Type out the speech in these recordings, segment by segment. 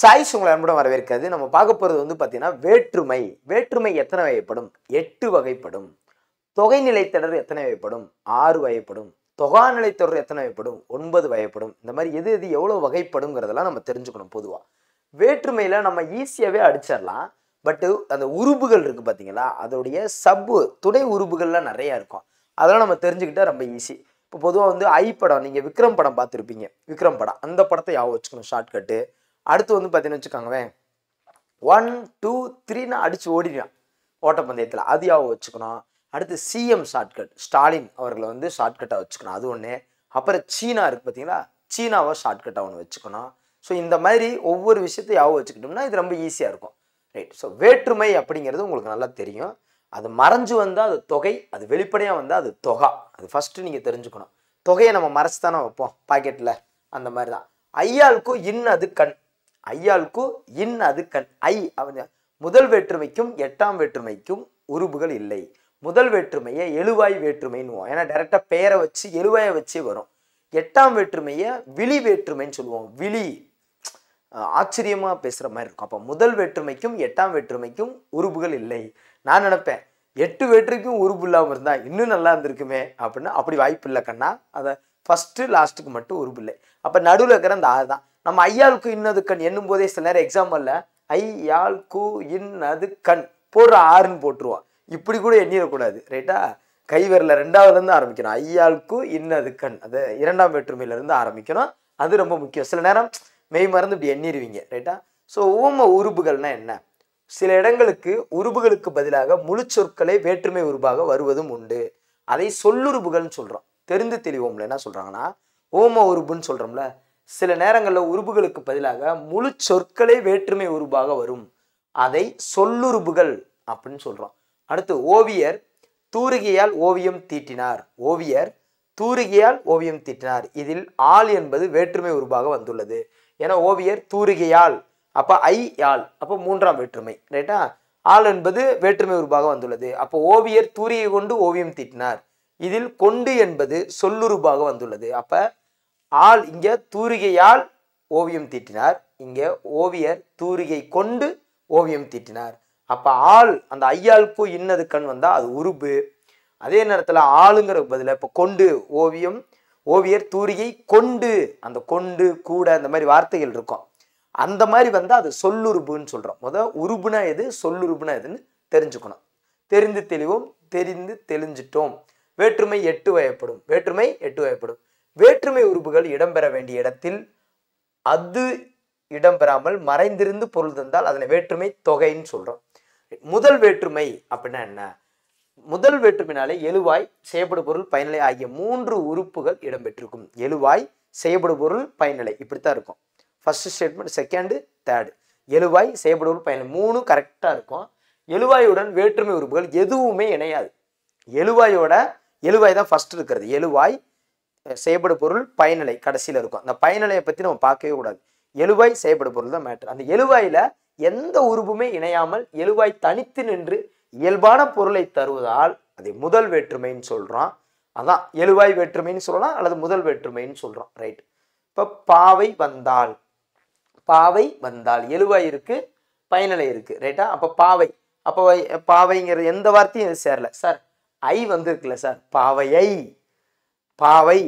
choice உங்களை அன்புடன் வரவேற்கிறது நம்ம பார்க்க போகிறது வந்து பார்த்தீங்கன்னா வேற்றுமை வேற்றுமை எத்தனை வகைப்படும் எட்டு வகைப்படும் தொகை தொடர் எத்தனை வகைப்படும் ஆறு வகைப்படும் தொகாநிலை தொடர் எத்தனை வகைப்படும் ஒன்பது வகைப்படும் இந்த மாதிரி எது எது எவ்வளோ வகைப்படுங்கிறதெல்லாம் நம்ம தெரிஞ்சுக்கணும் பொதுவாக வேற்றுமையில் நம்ம ஈஸியாகவே அடிச்சிடலாம் பட்டு அந்த உறுப்புகள் இருக்குது பார்த்தீங்களா அதோடைய சப்பு துணை உறுப்புகள்லாம் நிறையா இருக்கும் அதெல்லாம் நம்ம தெரிஞ்சுக்கிட்டால் ரொம்ப ஈஸி இப்போ பொதுவாக வந்து ஐ படம் நீங்கள் விக்ரம் படம் பார்த்துருப்பீங்க விக்ரம் படம் அந்த படத்தை யாபகம் வச்சுக்கணும் ஷார்ட்கட்டு அடுத்து வந்து பார்த்தீங்கன்னு வச்சுக்கோங்களேன் ஒன் டூ த்ரீன்னு அடித்து ஓடிடுவான் ஓட்டப்பந்தயத்தில் அது யாவும் வச்சுக்கணும் அடுத்து சிஎம் ஷார்ட்கட் ஸ்டாலின் அவர்களை வந்து ஷார்ட்கட்டாக வச்சுக்கணும் அது ஒன்று அப்புறம் சீனா இருக்குது பார்த்தீங்களா சீனாவை ஷார்ட்கட்டாக ஒன்று வச்சுக்கணும் ஸோ இந்த மாதிரி ஒவ்வொரு விஷயத்தையும் யாவும் வச்சுக்கிட்டோம்னா இது ரொம்ப ஈஸியாக இருக்கும் ரைட் ஸோ வேற்றுமை அப்படிங்கிறது உங்களுக்கு நல்லா தெரியும் அது மறைஞ்சு வந்தால் அது தொகை அது வெளிப்படையாக வந்தால் அது தொகா அது ஃபஸ்ட்டு நீங்கள் தெரிஞ்சுக்கணும் தொகையை நம்ம மறைச்சு தானே வைப்போம் பாக்கெட்டில் அந்த மாதிரி தான் ஐயாளுக்கும் இன் அது கண் ஐயாளுக்கு இன் அது கண் ஐ அவன் முதல் வேற்றுமைக்கும் எட்டாம் வேற்றுமைக்கும் உருபுகள் இல்லை முதல் வேற்றுமையை எழுவாய் வேற்றுமைன்னு ஏன்னா டைரெக்டாக பெயரை வச்சு எழுவாயை வச்சே வரும் எட்டாம் வேற்றுமையை விழி வேற்றுமைன்னு சொல்லுவோம் விழி ஆச்சரியமாக பேசுகிற மாதிரி இருக்கும் அப்போ முதல் வேற்றுமைக்கும் எட்டாம் வேற்றுமைக்கும் உருபுகள் இல்லை நான் நினப்பேன் எட்டு வேற்றுக்கும் உருபு இல்லாமல் இருந்தால் இன்னும் நல்லா இருந்திருக்குமே அப்படின்னா அப்படி வாய்ப்பு இல்லை கண்ணா அதை ஃபஸ்ட்டு லாஸ்ட்டுக்கு மட்டும் உருபு இல்லை அப்போ நடுவில் இருக்கிற அந்த ஆறு தான் நம்ம ஐயாளுக்கு இன்னது கண் என்னும் போதே சில நேரம் எக்ஸாம்பிளில் ஐயாளுக்கு கு இன்னது கண் போடுற ஆறுன்னு போட்டுருவான் இப்படி கூட எண்ணிடக்கூடாது ரைட்டா கைவரில் ரெண்டாவதுல ரெண்டாவதுலேருந்து ஆரம்பிக்கணும் ஐயாளுக்கு இன்னது கண் அது இரண்டாம் வேற்றுமையிலேருந்து ஆரம்பிக்கணும் அது ரொம்ப முக்கியம் சில நேரம் மெய் மறந்து இப்படி எண்ணிடுவீங்க ரைட்டா ஸோ ஓம உறுப்புகள்னா என்ன சில இடங்களுக்கு உருபுகளுக்கு பதிலாக முழு சொற்களை வேற்றுமை உருபாக வருவதும் உண்டு அதை சொல்லுறுப்புகள்னு சொல்கிறோம் தெரிந்து தெளிவோம்ல என்ன சொல்கிறாங்கன்னா ஓம உருபுன்னு சொல்கிறோம்ல சில நேரங்களில் உருபுகளுக்கு பதிலாக முழு சொற்களே வேற்றுமை உருபாக வரும் அதை சொல்லுருபுகள் அப்படின்னு சொல்கிறோம் அடுத்து ஓவியர் தூரிகையால் ஓவியம் தீட்டினார் ஓவியர் தூரிகையால் ஓவியம் தீட்டினார் இதில் ஆள் என்பது வேற்றுமை உருபாக வந்துள்ளது ஏன்னா ஓவியர் தூரிகையால் அப்போ ஐ யாழ் அப்போ மூன்றாம் வேற்றுமை ரைட்டா ஆள் என்பது வேற்றுமை உருபாக வந்துள்ளது அப்போ ஓவியர் தூரிகை கொண்டு ஓவியம் தீட்டினார் இதில் கொண்டு என்பது சொல்லுருபாக வந்துள்ளது அப்போ ஆள் இங்கே தூரிகையால் ஓவியம் தீட்டினார் இங்கே ஓவியர் தூரிகை கொண்டு ஓவியம் தீட்டினார் அப்போ ஆள் அந்த ஐயாளுக்கு இன்னது கண் வந்தால் அது உருபு அதே நேரத்தில் ஆளுங்கிற பதில் இப்போ கொண்டு ஓவியம் ஓவியர் தூரிகை கொண்டு அந்த கொண்டு கூட அந்த மாதிரி வார்த்தைகள் இருக்கும் அந்த மாதிரி வந்தால் அது சொல்லுருபுன்னு சொல்கிறோம் முதல் உருபுனா எது சொல்லுருபுனா எதுன்னு தெரிஞ்சுக்கணும் தெரிந்து தெளிவோம் தெரிந்து தெளிஞ்சிட்டோம் வேற்றுமை எட்டு வயப்படும் வேற்றுமை எட்டு வயப்படும் வேற்றுமை உறுப்புகள் இடம்பெற வேண்டிய இடத்தில் அது இடம்பெறாமல் மறைந்திருந்து பொருள் தந்தால் அதனை வேற்றுமை தொகைன்னு சொல்கிறோம் முதல் வேற்றுமை அப்படின்னா என்ன முதல் வேற்றுமைனாலே எழுவாய் செய்யப்படு பொருள் பயனிலை ஆகிய மூன்று உறுப்புகள் இடம்பெற்றிருக்கும் எழுவாய் செய்யப்படு பொருள் பயனிலை இப்படித்தான் இருக்கும் ஃபர்ஸ்ட் ஸ்டேட்மெண்ட் செகண்டு தேர்டு எழுவாய் செய்யப்படு பொருள் பயனிலை மூணு கரெக்டாக இருக்கும் எழுவாயுடன் வேற்றுமை உறுப்புகள் எதுவுமே இணையாது எழுவாயோட எழுவாய் தான் ஃபர்ஸ்ட் இருக்கிறது எழுவாய் செயல்படு பொருள் பயனிலை கடைசியில் இருக்கும் அந்த பயனிலையை பற்றி நம்ம பார்க்கவே கூடாது எழுவாய் செயல்படு பொருள் தான் மேட்ரு அந்த எழுவாயில் எந்த உருவுமே இணையாமல் எழுவாய் தனித்து நின்று இயல்பான பொருளை தருவதால் அதை முதல் வேற்றுமைன்னு சொல்கிறோம் அதான் எழுவாய் வேற்றுமைன்னு சொல்லலாம் அல்லது முதல் வேற்றுமைன்னு சொல்கிறோம் ரைட் இப்போ பாவை வந்தால் பாவை வந்தால் எழுவாய் இருக்குது பயனிலை இருக்குது ரைட்டா அப்போ பாவை அப்போ பாவைங்கிற எந்த வார்த்தையும் சேரல சார் ஐ வந்திருக்குல்ல சார் பாவையை பாவை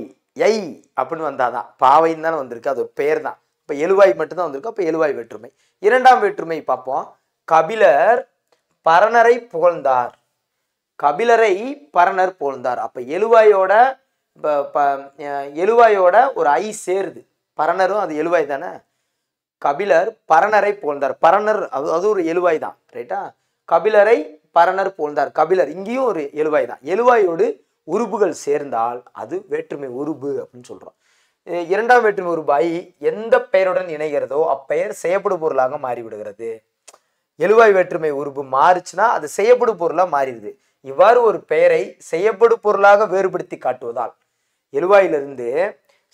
ஐ அப்படின்னு வந்தாதான் பாவைன்னு தானே வந்திருக்கு அது ஒரு பெயர் தான் இப்போ எழுவாய் மட்டும்தான் வந்திருக்கு அப்போ எழுவாய் வேற்றுமை இரண்டாம் வேற்றுமை பார்ப்போம் கபிலர் பரணரை புகழ்ந்தார் கபிலரை பரணர் புகழ்ந்தார் அப்போ எழுவாயோட எழுவாயோட ஒரு ஐ சேருது பரணரும் அது எழுவாய் தானே கபிலர் பரணரை புகழ்ந்தார் பரணர் அது அது ஒரு எழுவாய் தான் ரைட்டா கபிலரை பரணர் புகழ்ந்தார் கபிலர் இங்கேயும் ஒரு எழுவாய் தான் எழுவாயோடு உறுப்புகள் சேர்ந்தால் அது வேற்றுமை உறுப்பு அப்படின்னு சொல்கிறோம் இரண்டாம் வேற்றுமை உறுப்பாய் எந்த பெயருடன் இணைகிறதோ அப்பெயர் செய்யப்படும் பொருளாக மாறிவிடுகிறது எழுவாய் வேற்றுமை உறுப்பு மாறுச்சுன்னா அது செய்யப்படு பொருளாக மாறிடுது இவ்வாறு ஒரு பெயரை செய்யப்படு பொருளாக வேறுபடுத்தி காட்டுவதால் எழுவாயிலிருந்து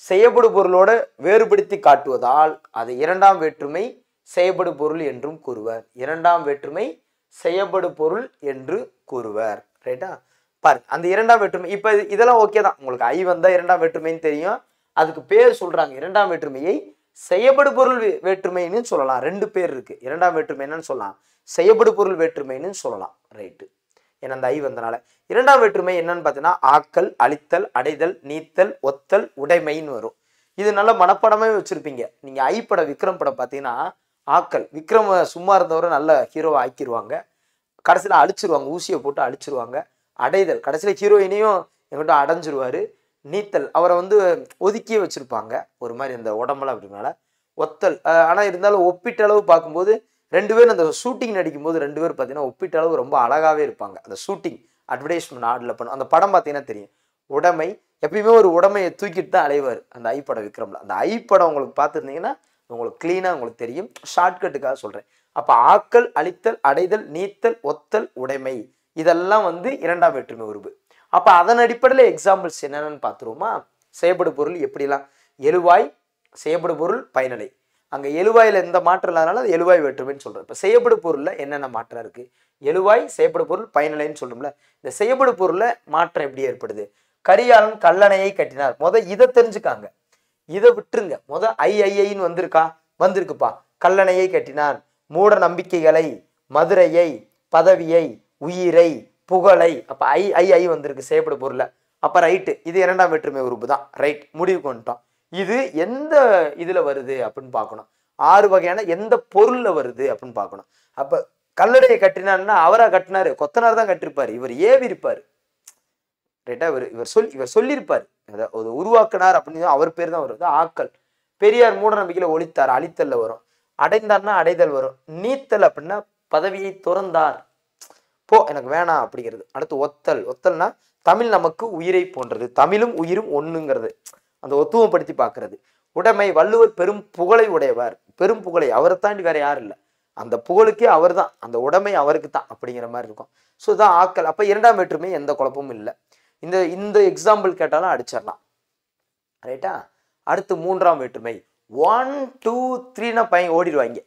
செய்யப்படு பொருளோடு வேறுபடுத்தி காட்டுவதால் அதை இரண்டாம் வேற்றுமை செய்யப்படு பொருள் என்றும் கூறுவர் இரண்டாம் வேற்றுமை செய்யப்படு பொருள் என்று கூறுவர் ரைட்டா பாருங்க அந்த இரண்டாம் வேற்றுமை இப்போ இதெல்லாம் ஓகே தான் உங்களுக்கு ஐ வந்தால் இரண்டாம் வேற்றுமைன்னு தெரியும் அதுக்கு பேர் சொல்கிறாங்க இரண்டாம் வேற்றுமையை செய்யப்படு பொருள் வேற்றுமைன்னு சொல்லலாம் ரெண்டு பேர் இருக்குது இரண்டாம் வேற்றுமை என்னன்னு சொல்லலாம் செய்யப்படு பொருள் வேற்றுமைன்னு சொல்லலாம் ரைட்டு ஏன்னா அந்த ஐ வந்தனால இரண்டாம் வேற்றுமை என்னன்னு பார்த்தீங்கன்னா ஆக்கல் அழித்தல் அடைதல் நீத்தல் ஒத்தல் உடைமைன்னு வரும் இது நல்ல மனப்படமே வச்சுருப்பீங்க நீங்கள் ஐ படம் விக்ரம் படம் பார்த்தீங்கன்னா ஆக்கல் விக்ரம் சும்மா இருந்தவரை நல்ல ஹீரோவை ஆக்கிடுவாங்க கடைசியில் அழிச்சிருவாங்க ஊசியை போட்டு அழிச்சிருவாங்க அடைதல் கடைசியில் ஹீரோயினையும் எங்கிட்ட அடைஞ்சிருவார் நீத்தல் அவரை வந்து ஒதுக்கியே வச்சுருப்பாங்க ஒரு மாதிரி அந்த உடம்புல மேலே ஒத்தல் ஆனால் இருந்தாலும் ஒப்பிட்ட அளவு பார்க்கும்போது ரெண்டு பேரும் அந்த ஷூட்டிங் நடிக்கும்போது ரெண்டு பேர் பார்த்தீங்கன்னா ஒப்பிட்ட அளவு ரொம்ப அழகாகவே இருப்பாங்க அந்த ஷூட்டிங் அட்வர்டைஸ்மெண்ட் ஆடில் பண்ண அந்த படம் பார்த்தீங்கன்னா தெரியும் உடைமை எப்பயுமே ஒரு உடமையை தூக்கிட்டு தான் அலைவார் அந்த ஐ விக்ரமில் அந்த ஐ படம் உங்களுக்கு பார்த்துருந்தீங்கன்னா உங்களுக்கு க்ளீனாக உங்களுக்கு தெரியும் ஷார்ட்கட்டுக்காக சொல்கிறேன் அப்போ ஆக்கல் அழித்தல் அடைதல் நீத்தல் ஒத்தல் உடைமை இதெல்லாம் வந்து இரண்டாம் வேற்றுமை உருவு அப்போ அதன் அடிப்படையில் எக்ஸாம்பிள்ஸ் என்னென்னு பார்த்துருவோமா செயல்படு பொருள் எப்படிலாம் எழுவாய் செயல்படு பொருள் பயனலை அங்கே எழுவாயில் எந்த மாற்றம் இல்லாதனால அது எழுவாய் வேற்றுமைன்னு சொல்கிறோம் இப்போ செய்யப்படு பொருளில் என்னென்ன மாற்றம் இருக்குது எழுவாய் செய்யப்படு பொருள் பயனலைன்னு சொல்லணும்ல இந்த செய்யப்படு பொருளில் மாற்றம் எப்படி ஏற்படுது கரியாளன் கல்லணையை கட்டினார் மொதல் இதை தெரிஞ்சுக்காங்க இதை விட்டுருங்க மொதல் ஐஐஐன்னு வந்திருக்கா வந்திருக்குப்பா கல்லணையை கட்டினான் மூட நம்பிக்கைகளை மதுரையை பதவியை உயிரை புகழை அப்போ ஐ ஐ ஐ வந்திருக்கு செய்யப்பட பொருளை அப்போ ரைட்டு இது இரண்டாம் வேற்றுமை உறுப்பு தான் ரைட் முடிவு கொண்டுட்டோம் இது எந்த இதில் வருது அப்படின்னு பார்க்கணும் ஆறு வகையான எந்த பொருளில் வருது அப்படின்னு பார்க்கணும் அப்போ கல்லடையை கட்டினார்னா அவராக கட்டினாரு கொத்தனார் தான் கட்டிருப்பார் இவர் ஏவிருப்பார் ரைட்டாக இவர் இவர் சொல் இவர் சொல்லியிருப்பார் அதை ஒரு உருவாக்கினார் அப்படின்னு அவர் பேர் தான் வருது ஆக்கல் பெரியார் மூட நம்பிக்கையில் ஒழித்தார் அழித்தல்ல வரும் அடைந்தார்னா அடைதல் வரும் நீத்தல் அப்படின்னா பதவியை துறந்தார் போ எனக்கு வேணாம் அப்படிங்கிறது அடுத்து ஒத்தல் ஒத்தல்னா தமிழ் நமக்கு உயிரை போன்றது தமிழும் உயிரும் ஒன்றுங்கிறது அந்த ஒத்துவப்படுத்தி பார்க்கறது உடைமை வள்ளுவர் பெரும் புகழை உடையவர் பெரும் புகழை அவரை தாண்டி வேற யாரும் இல்லை அந்த புகழுக்கே அவர் தான் அந்த உடைமை அவருக்கு தான் அப்படிங்கிற மாதிரி இருக்கும் ஸோ இதான் ஆக்கல் அப்போ இரண்டாம் வேற்றுமே எந்த குழப்பமும் இல்லை இந்த இந்த எக்ஸாம்பிள் கேட்டாலும் அடிச்சிடலாம் ரைட்டா அடுத்து மூன்றாம் வேற்றுமை ஒன் டூ த்ரீனா பையன் ஓடிடுவாங்க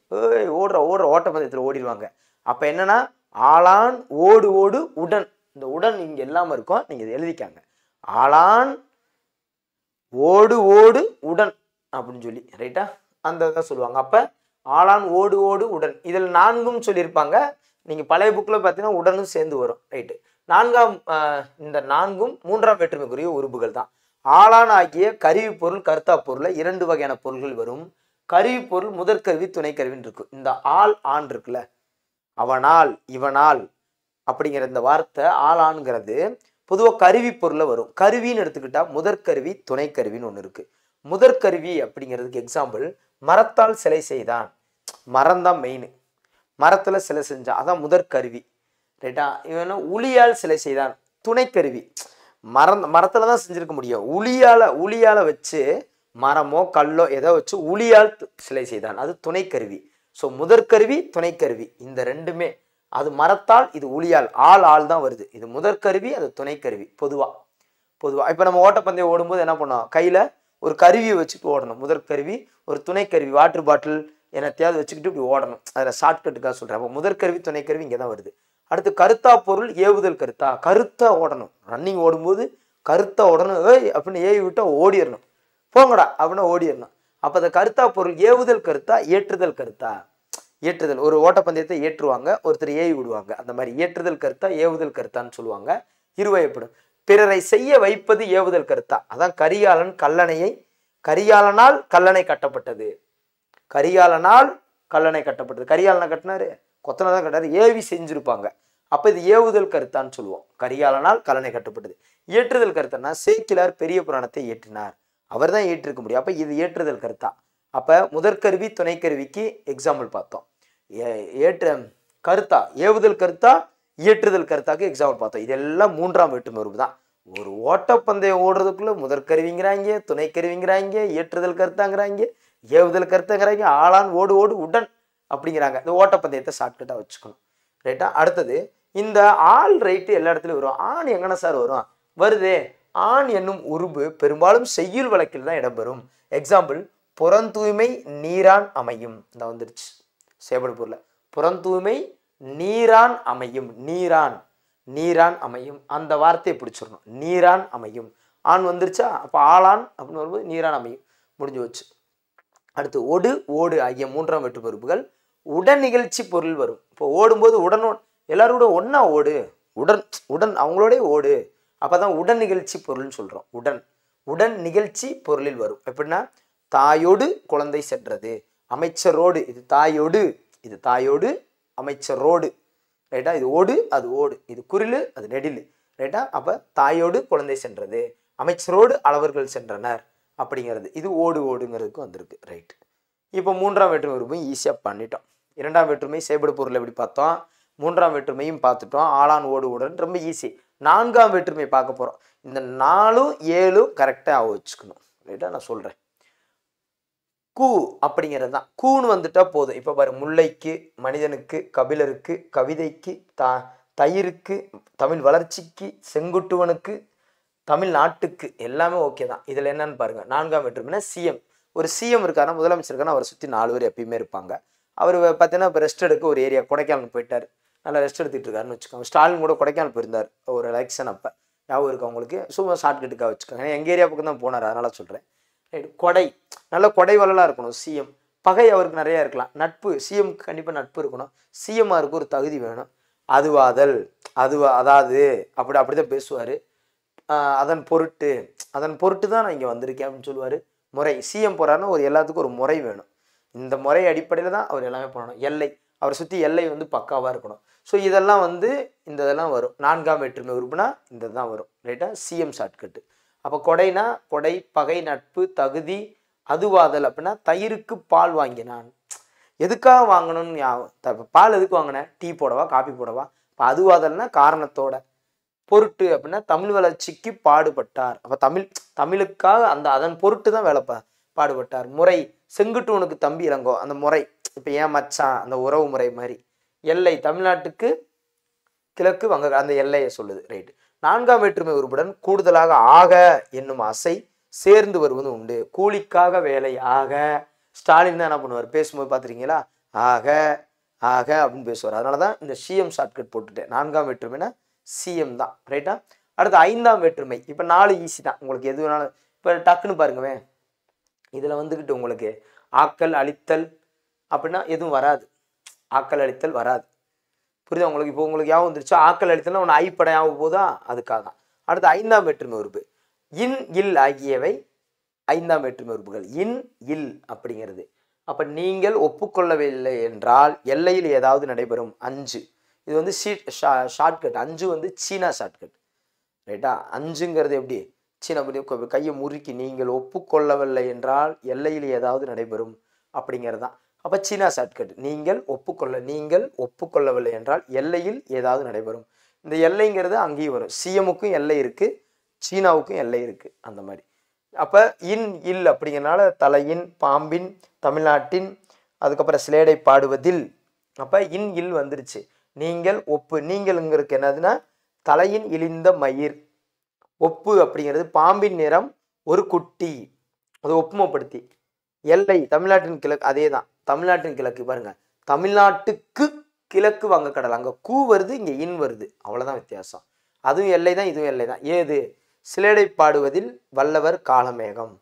ஓடுற ஓடுற ஓட்ட பந்தயத்தில் ஓடிடுவாங்க அப்போ என்னன்னா ஆளான் ஓடு ஓடு உடன் இந்த உடன் இங்கே இல்லாமல் இருக்கும் நீங்கள் இதை எழுதிக்காங்க ஆளான் ஓடு ஓடு உடன் அப்படின்னு சொல்லி ரைட்டா அந்த தான் சொல்லுவாங்க அப்போ ஆளான் ஓடு ஓடு உடன் இதில் நான்கும் சொல்லியிருப்பாங்க நீங்கள் பழைய புக்கில் பார்த்தீங்கன்னா உடனும் சேர்ந்து வரும் ரைட்டு நான்காம் இந்த நான்கும் மூன்றாம் வேற்றுமைக்குரிய உறுப்புகள் தான் ஆளான் ஆகிய கருவி பொருள் கருத்தா பொருளில் இரண்டு வகையான பொருள்கள் வரும் கருவி பொருள் முதற்கருவி துணைக்கருவின்னு இருக்கு இந்த ஆள் ஆண் இருக்குல்ல அவனால் இவனால் அப்படிங்கிற இந்த வார்த்தை ஆளான்ங்கிறது பொதுவாக கருவி பொருளை வரும் கருவின்னு எடுத்துக்கிட்டால் முதற்கருவி துணைக்கருவின்னு ஒன்று இருக்குது முதற்கருவி அப்படிங்கிறதுக்கு எக்ஸாம்பிள் மரத்தால் சிலை செய்தான் மரம் தான் மெயின் மரத்தில் சிலை செஞ்சான் அதான் முதற்கருவி ரைட்டா இவன் உளியால் சிலை செய்தான் துணைக்கருவி மரம் மரத்தில் தான் செஞ்சுருக்க முடியும் உளியால் உளியால் வச்சு மரமோ கல்லோ ஏதோ வச்சு உளியால் சிலை செய்தான் அது துணைக்கருவி ஸோ முதற்கருவி துணைக்கருவி இந்த ரெண்டுமே அது மரத்தால் இது ஒளியால் ஆள் ஆள் தான் வருது இது முதற்கருவி அது துணைக்கருவி பொதுவாக பொதுவாக இப்போ நம்ம ஓட்டப்பந்தயம் ஓடும்போது என்ன பண்ணோம் கையில் ஒரு கருவியை வச்சுட்டு ஓடணும் முதற்கருவி ஒரு துணைக்கருவி வாட்டர் பாட்டில் என்னத்தையாவது வச்சுக்கிட்டு இப்படி ஓடணும் அதில் ஷார்ட்கட்டுக்காக சொல்கிறேன் அப்போ முதற்கருவி துணைக்கருவி இங்கே தான் வருது அடுத்து கருத்தா பொருள் ஏவுதல் கருத்தா கருத்தா ஓடணும் ரன்னிங் ஓடும்போது கருத்தா ஓடணும் ஏய் அப்படின்னு ஏவி விட்டால் ஓடிடணும் போங்கடா அப்படின்னு ஓடிடணும் அப்போ அந்த கருத்தா பொருள் ஏவுதல் கருத்தா ஏற்றுதல் கருத்தா ஏற்றுதல் ஒரு ஓட்டப்பந்தயத்தை ஏற்றுவாங்க ஒருத்தர் ஏவி விடுவாங்க அந்த மாதிரி ஏற்றுதல் கருத்தா ஏவுதல் கருத்தான்னு சொல்லுவாங்க இருவயப்படும் பிறரை செய்ய வைப்பது ஏவுதல் கருத்தா அதான் கரிகாலன் கல்லணையை கரிகாலனால் கல்லணை கட்டப்பட்டது கரிகாலனால் கல்லணை கட்டப்பட்டது கரிகாலனை கட்டினாரு கொத்தனை தான் கட்டினாரு ஏவி செஞ்சிருப்பாங்க அப்போ இது ஏவுதல் கருத்தான்னு சொல்லுவோம் கரிகாலனால் கல்லணை கட்டப்பட்டது ஏற்றுதல் கருத்தன்னா சேக்கிலார் பெரிய புராணத்தை ஏற்றினார் அவர் தான் ஏற்றிருக்க முடியும் அப்போ இது ஏற்றுதல் கருத்தா அப்போ முதற்கருவி துணைக்கருவிக்கு எக்ஸாம்பிள் பார்த்தோம் ஏற்ற கருத்தா ஏவுதல் கருத்தா இயற்றுதல் கருத்தாக்கு எக்ஸாம்பிள் பார்த்தோம் இதெல்லாம் மூன்றாம் வெட்டுமருப்பு தான் ஒரு ஓட்டப்பந்தயம் ஓடுறதுக்குள்ளே முதற்கருவிங்கிறாங்க துணைக்கருவிங்கிறாங்க ஏற்றுதல் கருத்தாங்கிறாங்க ஏவுதல் கருத்தாங்கிறாங்க ஆளான் ஓடு ஓடு உடன் அப்படிங்கிறாங்க இந்த ஓட்டப்பந்தயத்தை ஷார்ட்கட்டாக வச்சுக்கணும் ரைட்டா அடுத்தது இந்த ஆள் ரைட்டு எல்லா இடத்துலையும் வரும் ஆண் எங்கன்னா சார் வரும் வருதே ஆண் என்னும் உருபு பெரும்பாலும் செய்யுள் வழக்கில் தான் இடம்பெறும் எக்ஸாம்பிள் புறந்தூய்மை நீரான் அமையும் இந்த வந்துருச்சு சேவல் புறந்தூய்மை நீரான் அமையும் நீரான் நீரான் அமையும் அந்த வார்த்தையை பிடிச்சிடணும் நீரான் அமையும் ஆண் வந்துருச்சா அப்போ ஆளான் அப்படின்னு வரும்போது நீரான் அமையும் முடிஞ்சு வச்சு அடுத்து ஒடு ஓடு ஆகிய மூன்றாம் வெட்டு பொறுப்புகள் உடன் நிகழ்ச்சி பொருள் வரும் இப்போ ஓடும்போது உடனோ எல்லாரும் கூட ஒன்றா ஓடு உடன் உடன் அவங்களோடய ஓடு அப்போ தான் உடன் நிகழ்ச்சி பொருள்னு சொல்கிறோம் உடன் உடன் நிகழ்ச்சி பொருளில் வரும் எப்படின்னா தாயோடு குழந்தை சென்றது அமைச்சரோடு இது தாயோடு இது தாயோடு அமைச்சரோடு ரைட்டா இது ஓடு அது ஓடு இது குரிலு அது நெடிலு ரைட்டா அப்போ தாயோடு குழந்தை சென்றது அமைச்சரோடு அளவர்கள் சென்றனர் அப்படிங்கிறது இது ஓடு ஓடுங்கிறதுக்கு வந்திருக்கு ரைட் இப்போ மூன்றாம் வேற்றுமை உறுப்பையும் ஈஸியாக பண்ணிட்டோம் இரண்டாம் வேற்றுமை செயல்படு பொருள் எப்படி பார்த்தோம் மூன்றாம் வேற்றுமையும் பார்த்துட்டோம் ஆளான் ஓடு ஓடுன்னு ரொம்ப ஈஸி நான்காம் வேற்றுமை பார்க்க போகிறோம் இந்த நாலும் ஏழும் கரெக்டாக வச்சுக்கணும் ரைட்டாக நான் சொல்கிறேன் கூ அப்படிங்கிறது தான் கூன்னு வந்துட்டால் போதும் இப்போ பாரு முல்லைக்கு மனிதனுக்கு கபிலருக்கு கவிதைக்கு த தயிருக்கு தமிழ் வளர்ச்சிக்கு செங்குட்டுவனுக்கு தமிழ் நாட்டுக்கு எல்லாமே ஓகே தான் இதில் என்னன்னு பாருங்கள் நான்காம் வெற்றுமைனா சிஎம் ஒரு சிஎம் இருக்காருனா முதலமைச்சர் இருக்கானா அவரை சுற்றி நாலு பேர் எப்பயுமே இருப்பாங்க அவர் பார்த்தீங்கன்னா இப்போ ரெஸ்ட் எடுக்க ஒரு ஏரியா கொடைக்கானல் போயிட்டார் நல்லா ரெஸ்ட் எடுத்துகிட்டு இருக்காருன்னு வச்சுக்கோங்க ஸ்டாலின் கூட கொடைக்கானல் போயிருந்தார் ஒரு எலெக்ஷன் அப்போ ஞாபகம் இருக்கு அவங்களுக்கு சும்மா ஷார்ட் கட்டுக்காக வச்சுக்கோங்க ஏன்னா எங்கள் ஏரியா பக்கம் தான் போனார் அதனால் சொல்கிறேன் கொடை நல்ல கொடை வளலாக இருக்கணும் சிஎம் பகை அவருக்கு நிறையா இருக்கலாம் நட்பு சிஎம் கண்டிப்பாக நட்பு இருக்கணும் சிஎம்ஆருக்கு ஒரு தகுதி வேணும் அதுவாதல் அது அதாவது அப்படி அப்படி தான் பேசுவார் அதன் பொருட்டு அதன் பொருட்டு தான் நான் இங்கே வந்திருக்கேன் அப்படின்னு சொல்லுவார் முறை சிஎம் போகிறாருன்னா ஒரு எல்லாத்துக்கும் ஒரு முறை வேணும் இந்த முறை அடிப்படையில் தான் அவர் எல்லாமே பண்ணணும் எல்லை அவரை சுற்றி எல்லை வந்து பக்காவாக இருக்கணும் ஸோ இதெல்லாம் வந்து இந்த இதெல்லாம் வரும் நான்காம் வேற்றுமை உறுப்புனா இந்த தான் வரும் ரைட்டாக சிஎம் ஷார்ட்கட்டு அப்போ கொடைனா கொடை பகை நட்பு தகுதி அதுவாதல் அப்படின்னா தயிருக்கு பால் வாங்கினான் எதுக்காக வாங்கணும்னு பால் எதுக்கு வாங்கினேன் டீ போடவா காஃபி போடவா இப்போ அதுவாதல்னா காரணத்தோட பொருட்டு அப்படின்னா தமிழ் வளர்ச்சிக்கு பாடுபட்டார் அப்போ தமிழ் தமிழுக்காக அந்த அதன் பொருட்டு தான் வேலை பா பாடுபட்டார் முறை செங்குட்டுவனுக்கு தம்பி இளங்கோ அந்த முறை இப்போ ஏன் மச்சான் அந்த உறவு முறை மாதிரி எல்லை தமிழ்நாட்டுக்கு கிழக்கு வங்க அந்த எல்லையை சொல்லுது ரைட்டு நான்காம் வேற்றுமை உறுப்புடன் கூடுதலாக ஆக என்னும் அசை சேர்ந்து வருவது உண்டு கூலிக்காக வேலை ஆக ஸ்டாலின் தான் என்ன பண்ணுவார் பேசும்போது பார்த்துருக்கீங்களா ஆக ஆக அப்படின்னு பேசுவார் அதனால தான் இந்த சிஎம் ஷார்ட்கட் போட்டுட்டேன் நான்காம் வேற்றுமைனா சிஎம் தான் ரைட்டா அடுத்து ஐந்தாம் வேற்றுமை இப்போ நாலு ஈஸி தான் உங்களுக்கு எது வேணாலும் இப்போ டக்குன்னு பாருங்கவே இதில் வந்துக்கிட்டு உங்களுக்கு ஆக்கல் அழித்தல் அப்படின்னா எதுவும் வராது ஆக்கல் அழித்தல் வராது புரியுதா உங்களுக்கு இப்போ உங்களுக்கு யாவும் வந்துருச்சோ ஆக்கல் எழுத்துனா ஒன்று ஐப்படை ஆகும் போதா அதுக்காக தான் அடுத்து ஐந்தாம் வேற்றுமை உறுப்பு இன் இல் ஆகியவை ஐந்தாம் வேற்றுமை உறுப்புகள் இன் இல் அப்படிங்கிறது அப்போ நீங்கள் ஒப்புக்கொள்ளவில்லை என்றால் எல்லையில் ஏதாவது நடைபெறும் அஞ்சு இது வந்து சீ ஷா ஷார்ட்கட் அஞ்சு வந்து சீனா ஷார்ட்கட் ரைட்டா அஞ்சுங்கிறது எப்படி சீனா கையை முறுக்கி நீங்கள் ஒப்புக்கொள்ளவில்லை என்றால் எல்லையில் ஏதாவது நடைபெறும் அப்படிங்கிறது தான் அப்போ சீனா ஷார்ட்கட் நீங்கள் ஒப்புக்கொள்ள நீங்கள் ஒப்புக்கொள்ளவில்லை என்றால் எல்லையில் ஏதாவது நடைபெறும் இந்த எல்லைங்கிறது அங்கேயும் வரும் சிஎமுக்கும் எல்லை இருக்குது சீனாவுக்கும் எல்லை இருக்குது அந்த மாதிரி அப்போ இன் இல் அப்படிங்கிறனால தலையின் பாம்பின் தமிழ்நாட்டின் அதுக்கப்புறம் சிலேடை பாடுவதில் அப்போ இன் இல் வந்துருச்சு நீங்கள் ஒப்பு நீங்கள்ங்கிறதுக்கு என்னதுன்னா தலையின் இழிந்த மயிர் ஒப்பு அப்படிங்கிறது பாம்பின் நிறம் ஒரு குட்டி அது ஒப்புமைப்படுத்தி எல்லை தமிழ்நாட்டின் கிழக்கு அதே தான் தமிழ்நாட்டின் கிழக்கு பாருங்கள் தமிழ்நாட்டுக்கு கிழக்கு வங்கக்கடல் அங்கே கூ வருது இங்கே இன் வருது அவ்வளோதான் வித்தியாசம் அதுவும் எல்லை தான் இதுவும் எல்லை தான் ஏது சிலடை பாடுவதில் வல்லவர் காலமேகம்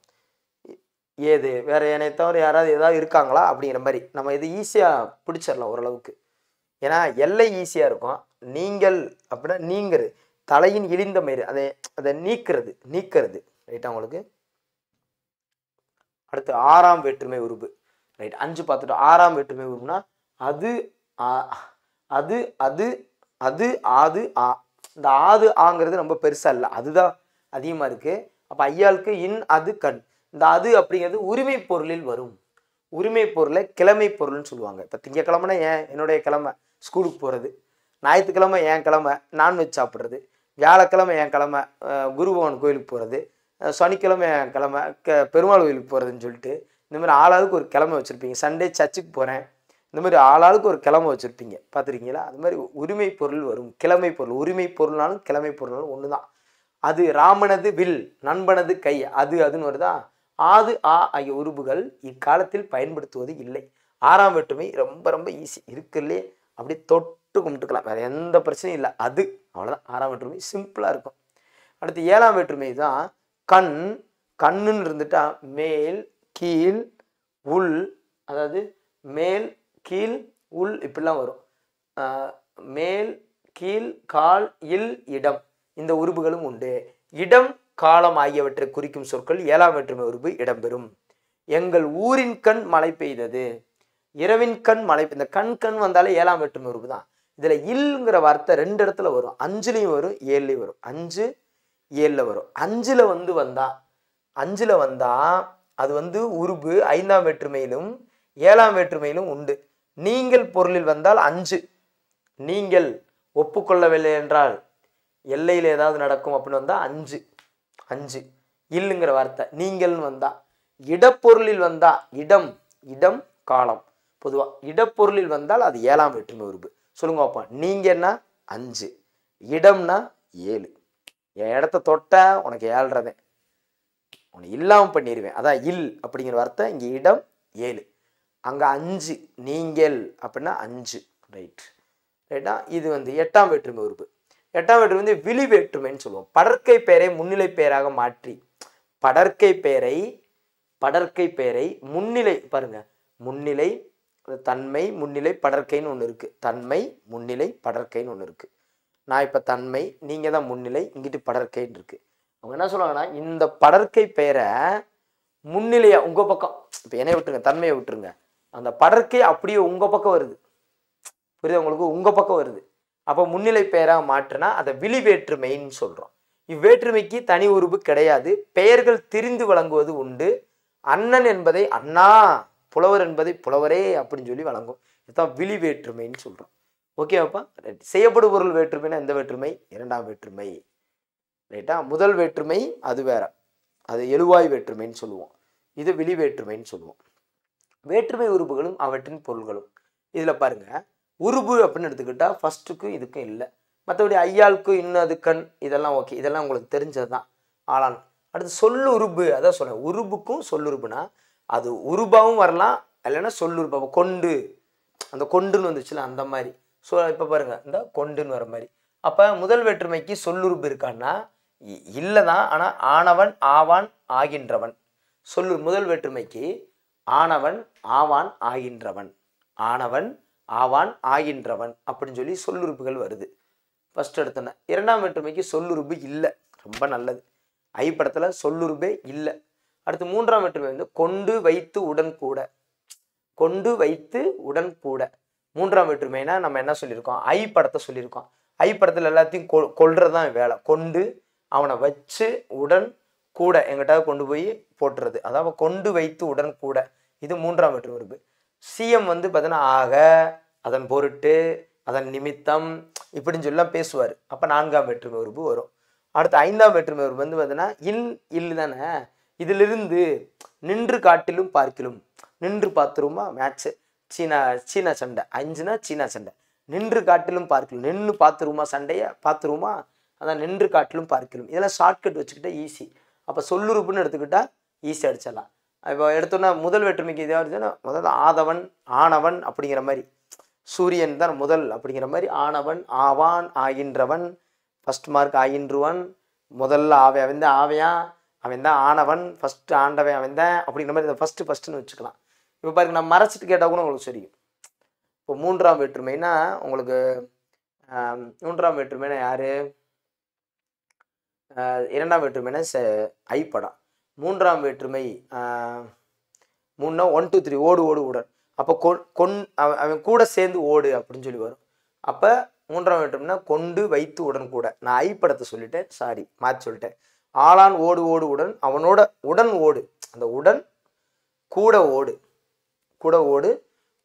ஏது வேற என்னை தவிர யாராவது ஏதாவது இருக்காங்களா அப்படிங்கிற மாதிரி நம்ம இது ஈஸியாக பிடிச்சிடலாம் ஓரளவுக்கு ஏன்னா எல்லை ஈஸியாக இருக்கும் நீங்கள் அப்படின்னா நீங்கிறது தலையின் இழிந்த மயிறு அதை அதை நீக்கிறது நீக்கிறது ரைட்டா உங்களுக்கு அடுத்து ஆறாம் வேற்றுமை உருவு ரைட் அஞ்சு பார்த்துட்டோம் ஆறாம் வேற்றுமை உருவம்னா அது அது அது அது ஆது ஆ இந்த ஆது ஆங்கிறது ரொம்ப பெருசாக இல்லை அதுதான் அதிகமாக இருக்குது அப்போ ஐயாளுக்கு இன் அது கண் இந்த அது அப்படிங்கிறது உரிமை பொருளில் வரும் உரிமை பொருளை கிழமை பொருள்னு சொல்லுவாங்க இப்போ திங்கக்கிழமைனா ஏன் என்னுடைய கிழமை ஸ்கூலுக்கு போகிறது ஞாயிற்றுக்கிழமை ஏன் கிழமை நான்வெஜ் சாப்பிட்றது வியாழக்கிழமை என் கிழமை குருபவன் கோயிலுக்கு போகிறது சனிக்கிழமை என் கிழமை க பெருமாள் கோயிலுக்கு போகிறதுன்னு சொல்லிட்டு இந்த மாதிரி ஆளாளுக்கு ஒரு கிழமை வச்சுருப்பீங்க சண்டே சர்ச்சுக்கு போகிறேன் இந்த மாதிரி ஆளாளுக்கு ஒரு கிழமை வச்சுருப்பீங்க பார்த்துருக்கீங்களா அது மாதிரி உரிமை பொருள் வரும் கிழமை பொருள் உரிமை பொருள்னாலும் கிழமை பொருள்னாலும் ஒன்று தான் அது ராமனது வில் நண்பனது கை அது அதுன்னு வருதா ஆது ஆ ஆகிய உருபுகள் இக்காலத்தில் பயன்படுத்துவது இல்லை ஆறாம் வேற்றுமை ரொம்ப ரொம்ப ஈஸி இருக்கிறதுலே அப்படியே தொட்டு கும்பிட்டுக்கலாம் வேறு எந்த பிரச்சனையும் இல்லை அது அவ்வளோதான் ஆறாம் வேற்றுமை சிம்பிளாக இருக்கும் அடுத்து ஏழாம் வேற்றுமை தான் கண் கண்ணுன்னு இருந்துட்டா மேல் கீழ் உள் அதாவது மேல் கீழ் உள் இப்படிலாம் வரும் மேல் கீழ் கால் இல் இடம் இந்த உறுப்புகளும் உண்டு இடம் காலம் ஆகியவற்றை குறிக்கும் சொற்கள் ஏழாம் வேற்றுமை உறுப்பு இடம்பெறும் எங்கள் ஊரின் கண் மழை பெய்தது இரவின் கண் மழை இந்த கண் கண் வந்தாலே ஏழாம் வேற்றுமை உறுப்பு தான் இதில் இல்ங்கிற வார்த்தை ரெண்டு இடத்துல வரும் அஞ்சுலேயும் வரும் ஏழுலையும் வரும் அஞ்சு ஏழில் வரும் அஞ்சில் வந்து வந்தா அஞ்சில் வந்தால் அது வந்து உருபு ஐந்தாம் வேற்றுமையிலும் ஏழாம் வேற்றுமையிலும் உண்டு நீங்கள் பொருளில் வந்தால் அஞ்சு நீங்கள் ஒப்புக்கொள்ளவில்லை என்றால் எல்லையில் ஏதாவது நடக்கும் அப்படின்னு வந்தால் அஞ்சு அஞ்சு இல்லைங்கிற வார்த்தை நீங்கள்னு வந்தா இடப்பொருளில் வந்தா இடம் இடம் காலம் பொதுவாக இடப்பொருளில் வந்தால் அது ஏழாம் வேற்றுமை உருபு சொல்லுங்க அப்பா என்ன அஞ்சு இடம்னா ஏழு என் இடத்த தொட்ட உனக்கு ஏழ்றதேன் உன்னை இல்லாமல் பண்ணிடுவேன் அதான் இல் அப்படிங்கிற வார்த்தை இங்கே இடம் ஏழு அங்கே அஞ்சு நீங்கள் அப்படின்னா அஞ்சு ரைட் ரைட்டா இது வந்து எட்டாம் வேற்றுமை உறுப்பு எட்டாம் வேற்றுமை வந்து விழி வேற்றுமைன்னு சொல்லுவோம் படற்கை பெயரை முன்னிலை பெயராக மாற்றி படற்கை பெயரை படற்கை பெயரை முன்னிலை பாருங்க முன்னிலை தன்மை முன்னிலை படற்கைன்னு ஒன்று இருக்குது தன்மை முன்னிலை படற்கைன்னு ஒன்று இருக்குது நான் இப்போ தன்மை நீங்கள் தான் முன்னிலை இங்கிட்டு படற்கைன்னு இருக்குது அவங்க என்ன சொல்லுவாங்கன்னா இந்த படற்கை பெயரை முன்னிலையா உங்கள் பக்கம் இப்போ என்னைய விட்டுருங்க தன்மையை விட்டுருங்க அந்த படற்கை அப்படியே உங்கள் பக்கம் வருது புரியுது உங்களுக்கு உங்கள் பக்கம் வருது அப்போ முன்னிலை பெயராக மாற்றினா அதை விழி வேற்றுமைன்னு சொல்கிறோம் இவ்வேற்றுமைக்கு தனி உருவு கிடையாது பெயர்கள் திரிந்து வழங்குவது உண்டு அண்ணன் என்பதை அண்ணா புலவர் என்பதை புலவரே அப்படின்னு சொல்லி வழங்கும் இதுதான் விழி வேற்றுமைன்னு சொல்கிறோம் ஓகேவாப்பா செய்யப்படும் பொருள் வேற்றுமைனா எந்த வேற்றுமை இரண்டாம் வேற்றுமை ரைட்டா முதல் வேற்றுமை அது வேற அது எழுவாய் வேற்றுமைன்னு சொல்லுவோம் இது விழி வேற்றுமைன்னு சொல்லுவோம் வேற்றுமை உறுப்புகளும் அவற்றின் பொருள்களும் இதில் பாருங்கள் உருபு அப்படின்னு எடுத்துக்கிட்டால் ஃபஸ்ட்டுக்கும் இதுக்கும் இல்லை மற்றபடி ஐயாளுக்கும் இன்னது கண் இதெல்லாம் ஓகே இதெல்லாம் உங்களுக்கு தெரிஞ்சது தான் ஆளான் அடுத்து சொல்லுறுப்பு அதான் சொல்கிறேன் உருபுக்கும் சொல்லுறுப்புனா அது உருபாவும் வரலாம் இல்லைன்னா சொல்லுறுப்பு அப்போ கொண்டு அந்த கொண்டுன்னு வந்துச்சுல அந்த மாதிரி ஸோ இப்போ பாருங்கள் இந்த கொண்டுன்னு வர மாதிரி அப்போ முதல் வேற்றுமைக்கு சொல்லுறுப்பு இருக்கான்னா இல்லை தான் ஆனால் ஆனவன் ஆவான் ஆகின்றவன் சொல்லு முதல் வேற்றுமைக்கு ஆனவன் ஆவான் ஆகின்றவன் ஆனவன் ஆவான் ஆகின்றவன் அப்படின்னு சொல்லி சொல்லுறுப்புகள் வருது ஃபஸ்ட் எடுத்தோன்ன இரண்டாம் வேற்றுமைக்கு சொல்லுறுப்பு இல்லை ரொம்ப நல்லது ஐ படத்தில் சொல்லுறுப்பே இல்லை அடுத்து மூன்றாம் வேற்றுமை வந்து கொண்டு வைத்து உடன் கூட கொண்டு வைத்து உடன் கூட மூன்றாம் வேற்றுமைனா நம்ம என்ன சொல்லியிருக்கோம் ஐ படத்தை சொல்லியிருக்கோம் ஐ படத்தில் எல்லாத்தையும் கொ கொள்றதுதான் வேலை கொண்டு அவனை வச்சு உடன் கூட எங்கிட்ட கொண்டு போய் போட்டுறது அதாவது கொண்டு வைத்து உடன் கூட இது மூன்றாம் வெற்றி உறுப்பு சிஎம் வந்து பார்த்தீங்கன்னா ஆக அதன் பொருட்டு அதன் நிமித்தம் இப்படின்னு சொல்லலாம் பேசுவார் அப்போ நான்காம் வேற்றுமை உறுப்பு வரும் அடுத்து ஐந்தாம் வேற்றுமை உறுப்பு வந்து பார்த்தீங்கன்னா இல் இல் தானே இதிலிருந்து நின்று காட்டிலும் பார்க்கிலும் நின்று பார்த்துருமா மேட்ச்சு சீனா சீனா சண்டை அஞ்சுனா சீனா சண்டை நின்று காட்டிலும் பார்க்கலாம் நின்று பார்த்துருமா சண்டையை பார்த்துருமா அதான் நின்று காட்டிலும் பார்க்கலும் இதெல்லாம் ஷார்ட்கட் வச்சுக்கிட்டால் ஈஸி அப்போ சொல்லுறுப்புன்னு எடுத்துக்கிட்டால் ஈஸியாக அடிச்சிடலாம் இப்போ எடுத்தோன்னா முதல் வேற்றுமைக்கு இதாக இருந்துச்சுன்னா முதல்ல ஆதவன் ஆனவன் அப்படிங்கிற மாதிரி சூரியன் தான் முதல் அப்படிங்கிற மாதிரி ஆனவன் ஆவான் ஆகின்றவன் ஃபஸ்ட் மார்க் ஆகின்றவன் முதல்ல ஆவை அவன் தான் அவன் தான் ஆனவன் ஃபஸ்ட்டு ஆண்டவன் அவன் தான் அப்படிங்கிற மாதிரி இதை ஃபஸ்ட்டு ஃபஸ்ட்டுன்னு வச்சுக்கலாம் இப்போ பாருங்க நான் மறைச்சிட்டு கேட்டால் கூட உங்களுக்கு தெரியும் இப்போ மூன்றாம் வேற்றுமைன்னா உங்களுக்கு மூன்றாம் வேற்றுமைனா யார் இரண்டாம் வேற்றுமைனா ஐ படம் மூன்றாம் வேற்றுமை மூணுனா ஒன் டூ த்ரீ ஓடு ஓடு உடன் அப்போ கொ கொன் அவன் அவன் கூட சேர்ந்து ஓடு அப்படின்னு சொல்லி வரும் அப்போ மூன்றாம் வேற்றுமைனா கொண்டு வைத்து உடன் கூட நான் ஐ படத்தை சொல்லிட்டேன் சாரி மாற்றி சொல்லிட்டேன் ஆளான் ஓடு ஓடு உடன் அவனோட உடன் ஓடு அந்த உடன் கூட ஓடு கூட ஓடு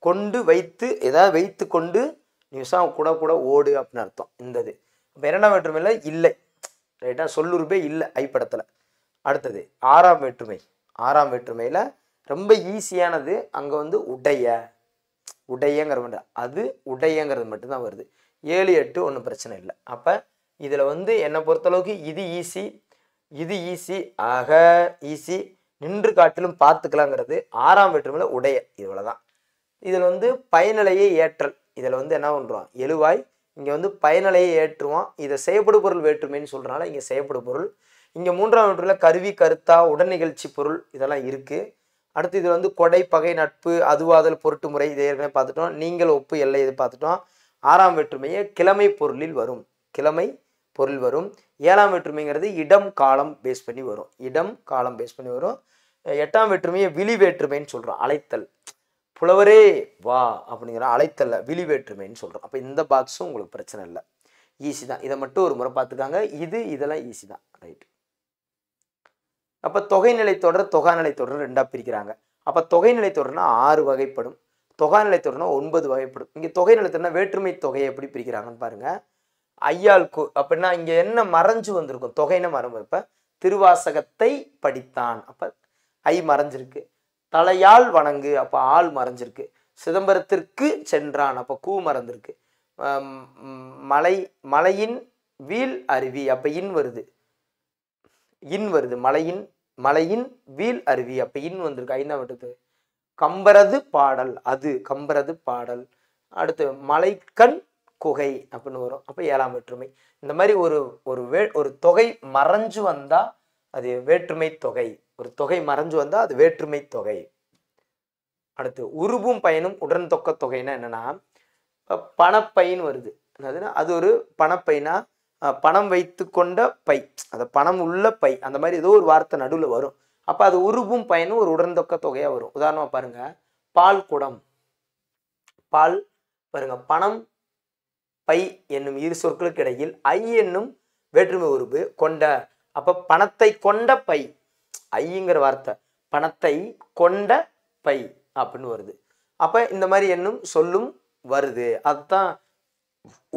கொண்டு வைத்து ஏதாவது வைத்து கொண்டு நியூஸாக கூட கூட ஓடு அப்படின்னு அர்த்தம் இந்தது இப்போ இரண்டாம் வேற்றுமையில் இல்லை ரைட்டா சொல்லுறுப்பே இல்லை ஐப்படத்தில் அடுத்தது ஆறாம் வேற்றுமை ஆறாம் வேற்றுமையில் ரொம்ப ஈஸியானது அங்கே வந்து உடைய உடையங்கிற மட்டும் அது உடையங்கிறது மட்டும்தான் வருது ஏழு எட்டு ஒன்றும் பிரச்சனை இல்லை அப்போ இதில் வந்து என்னை பொறுத்தளவுக்கு இது ஈஸி இது ஈஸி ஆக ஈஸி நின்று காட்டிலும் பார்த்துக்கலாங்கிறது ஆறாம் வேற்றுமையில் உடைய இவ்வளோ தான் இதில் வந்து பயனிலையை ஏற்றல் இதில் வந்து என்ன பண்ணுறோம் எழுவாய் இங்கே வந்து பயனலையை ஏற்றுவோம் இதை செயப்படு பொருள் வேற்றுமைன்னு சொல்கிறனால இங்கே செய்யப்படு பொருள் இங்கே மூன்றாம் நூற்றில் கருவி கருத்தா உடன் நிகழ்ச்சி பொருள் இதெல்லாம் இருக்குது அடுத்து இதில் வந்து கொடை பகை நட்பு அதுவாதல் பொருட்டு முறை இதை ஏற்கனவே பார்த்துட்டோம் நீங்கள் ஒப்பு எல்லை இது பார்த்துட்டோம் ஆறாம் வேற்றுமையை கிழமை பொருளில் வரும் கிழமை பொருள் வரும் ஏழாம் வேற்றுமைங்கிறது இடம் காலம் பேஸ் பண்ணி வரும் இடம் காலம் பேஸ் பண்ணி வரும் எட்டாம் வேற்றுமையை விழி வேற்றுமைன்னு சொல்கிறோம் அழைத்தல் புலவரே வா அப்படிங்கிற அழைத்தல்ல விழி வேற்றுமைன்னு சொல்கிறோம் அப்போ இந்த பாக்ஸும் உங்களுக்கு பிரச்சனை இல்லை ஈஸி தான் இதை மட்டும் ஒரு முறை பார்த்துக்காங்க இது இதெல்லாம் ஈஸி தான் ரைட் அப்போ தொகைநிலை தொடர் தொகாநிலை தொடர் ரெண்டாக பிரிக்கிறாங்க அப்போ தொகைநிலை தொடர்னா ஆறு வகைப்படும் தொகாநிலை தொடர்னா ஒன்பது வகைப்படும் இங்கே தொகைநிலை தொடர்னா வேற்றுமை தொகையை எப்படி பிரிக்கிறாங்கன்னு பாருங்கள் ஐயாள்கு அப்படின்னா இங்கே என்ன மறைஞ்சு வந்திருக்கும் தொகைன்னு மரம் இப்போ திருவாசகத்தை படித்தான் அப்போ ஐ மறைஞ்சிருக்கு தலையால் வணங்கு அப்போ ஆள் மறைஞ்சிருக்கு சிதம்பரத்திற்கு சென்றான் அப்போ கூ மறந்துருக்கு மலை மலையின் வீல் அருவி அப்போ இன் வருது இன் வருது மலையின் மலையின் வீல் அருவி அப்போ இன் வந்திருக்கு ஐந்தாம் வட்டத்து கம்பரது பாடல் அது கம்பரது பாடல் அடுத்து மலைக்கண் குகை அப்படின்னு வரும் அப்போ ஏழாம் வேற்றுமை இந்த மாதிரி ஒரு ஒரு வே ஒரு தொகை மறைஞ்சு வந்தால் அது வேற்றுமை தொகை ஒரு தொகை மறைஞ்சு வந்தால் அது வேற்றுமை தொகை அடுத்து உருவும் பயனும் உடன் தொக்க தொகைன்னா என்னென்னா பணப்பைன்னு வருது என்னதுன்னா அது ஒரு பணப்பைனா பணம் வைத்து கொண்ட பை அந்த பணம் உள்ள பை அந்த மாதிரி ஏதோ ஒரு வார்த்தை நடுவில் வரும் அப்போ அது உருவும் பயனும் ஒரு உடன்தொக்க தொகையாக வரும் உதாரணமாக பாருங்கள் பால் குடம் பால் பாருங்க பணம் பை என்னும் இரு சொற்களுக்கு இடையில் ஐ என்னும் வேற்றுமை உருவு கொண்ட அப்போ பணத்தை கொண்ட பை ஐங்கிற வார்த்தை பணத்தை கொண்ட பை அப்படின்னு வருது அப்போ இந்த மாதிரி என்னும் சொல்லும் வருது அதுதான்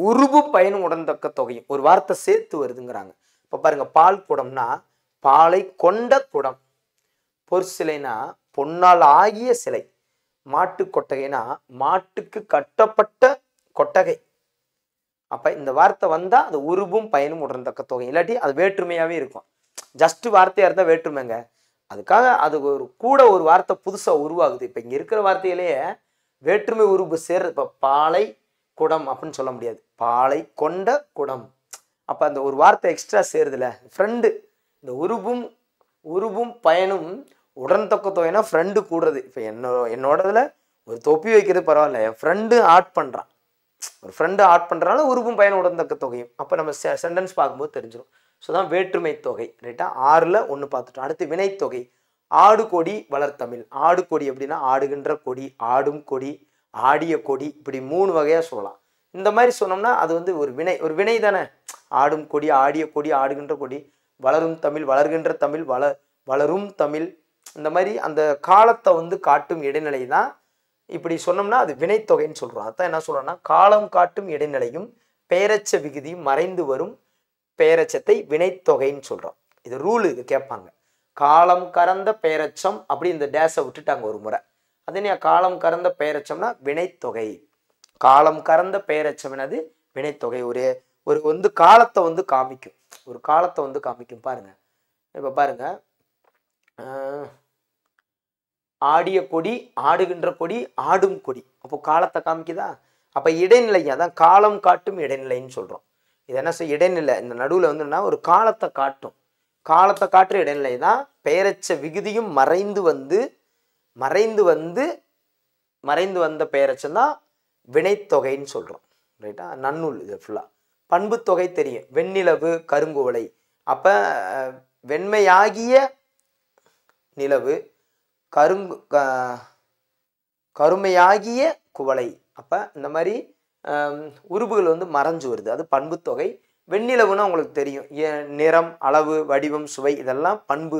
உருபு பயன் உடந்தக்க தொகையும் ஒரு வார்த்தை சேர்த்து வருதுங்கிறாங்க இப்போ பாருங்க பால் குடம்னா பாலை கொண்ட குடம் சிலைனா பொன்னால் ஆகிய சிலை மாட்டு கொட்டகைனா மாட்டுக்கு கட்டப்பட்ட கொட்டகை அப்போ இந்த வார்த்தை வந்தால் அது உருபும் பயனும் உடன்தக்க தொகை இல்லாட்டி அது வேற்றுமையாகவே இருக்கும் ஜஸ்ட் வார்த்தையாக இருந்தால் வேற்றுமைங்க அதுக்காக அது ஒரு கூட ஒரு வார்த்தை புதுசாக உருவாகுது இப்போ இங்கே இருக்கிற வார்த்தையிலேயே வேற்றுமை உருவு சேர் இப்போ பாலை குடம் அப்படின்னு சொல்ல முடியாது பாலை கொண்ட குடம் அப்போ அந்த ஒரு வார்த்தை எக்ஸ்ட்ரா சேருதுல ஃப்ரெண்டு இந்த உருவும் உருவும் பயனும் உடன்தக்க தொகைனா ஃப்ரெண்டு கூடுறது இப்போ என்னோட என்னோடதுல ஒரு தொப்பி வைக்கிறது பரவாயில்ல என் ஃப்ரெண்டு ஆட் பண்ணுறான் ஒரு ஃப்ரெண்டு ஆட் பண்ணுறனால உருவும் பயன் உடன்தக்க தொகையும் அப்போ நம்ம சென்டென்ஸ் பார்க்கும்போது தெரிஞ்சிடும் ஸோ தான் வேற்றுமை தொகை ரைட்டா ஆறில் ஒன்று பார்த்துட்டோம் அடுத்து வினைத்தொகை ஆடு கொடி வளர்த்தமிழ் ஆடு கொடி எப்படின்னா ஆடுகின்ற கொடி ஆடும் கொடி ஆடிய கொடி இப்படி மூணு வகையாக சொல்லலாம் இந்த மாதிரி சொன்னோம்னா அது வந்து ஒரு வினை ஒரு வினை தானே ஆடும் கொடி ஆடிய கொடி ஆடுகின்ற கொடி வளரும் தமிழ் வளர்கின்ற தமிழ் வள வளரும் தமிழ் இந்த மாதிரி அந்த காலத்தை வந்து காட்டும் இடைநிலை தான் இப்படி சொன்னோம்னா அது வினைத்தொகைன்னு சொல்கிறோம் அதான் என்ன சொல்கிறோன்னா காலம் காட்டும் இடைநிலையும் பெயரச்ச விகுதியும் மறைந்து வரும் பேரச்சத்தை வினைத்தொகைன்னு சொல்கிறோம் இது ரூலு இது கேட்பாங்க காலம் கறந்த பேரச்சம் அப்படி இந்த டேஸை விட்டுட்டாங்க ஒரு முறை அதனே காலம் கறந்த பேரச்சம்னா வினைத்தொகை காலம் கறந்த பேரச்சம் என்னது வினைத்தொகை ஒரு ஒரு வந்து காலத்தை வந்து காமிக்கும் ஒரு காலத்தை வந்து காமிக்கும் பாருங்க இப்போ பாருங்க ஆடிய கொடி ஆடுகின்ற கொடி ஆடும் கொடி அப்போ காலத்தை காமிக்குதா அப்போ இடைநிலை அதான் காலம் காட்டும் இடைநிலைன்னு சொல்கிறோம் இது என்ன செய்ய இடைநிலை இந்த நடுவில் வந்துன்னா ஒரு காலத்தை காட்டும் காலத்தை காட்டுற இடைநிலை தான் பெயரச்ச விகுதியும் மறைந்து வந்து மறைந்து வந்து மறைந்து வந்த பெயரச்சம் தான் வினைத்தொகைன்னு சொல்கிறோம் ரைட்டா நன்னூல் இது ஃபுல்லாக பண்பு தொகை தெரியும் வெண்ணிலவு கருங்குவலை அப்போ வெண்மையாகிய நிலவு கருங்கு கருமையாகிய குவளை அப்போ இந்த மாதிரி உருபுகள் வந்து மறைஞ்சு வருது அது பண்புத்தொகை வெண்ணிலவுன்னா உங்களுக்கு தெரியும் நிறம் அளவு வடிவம் சுவை இதெல்லாம் பண்பு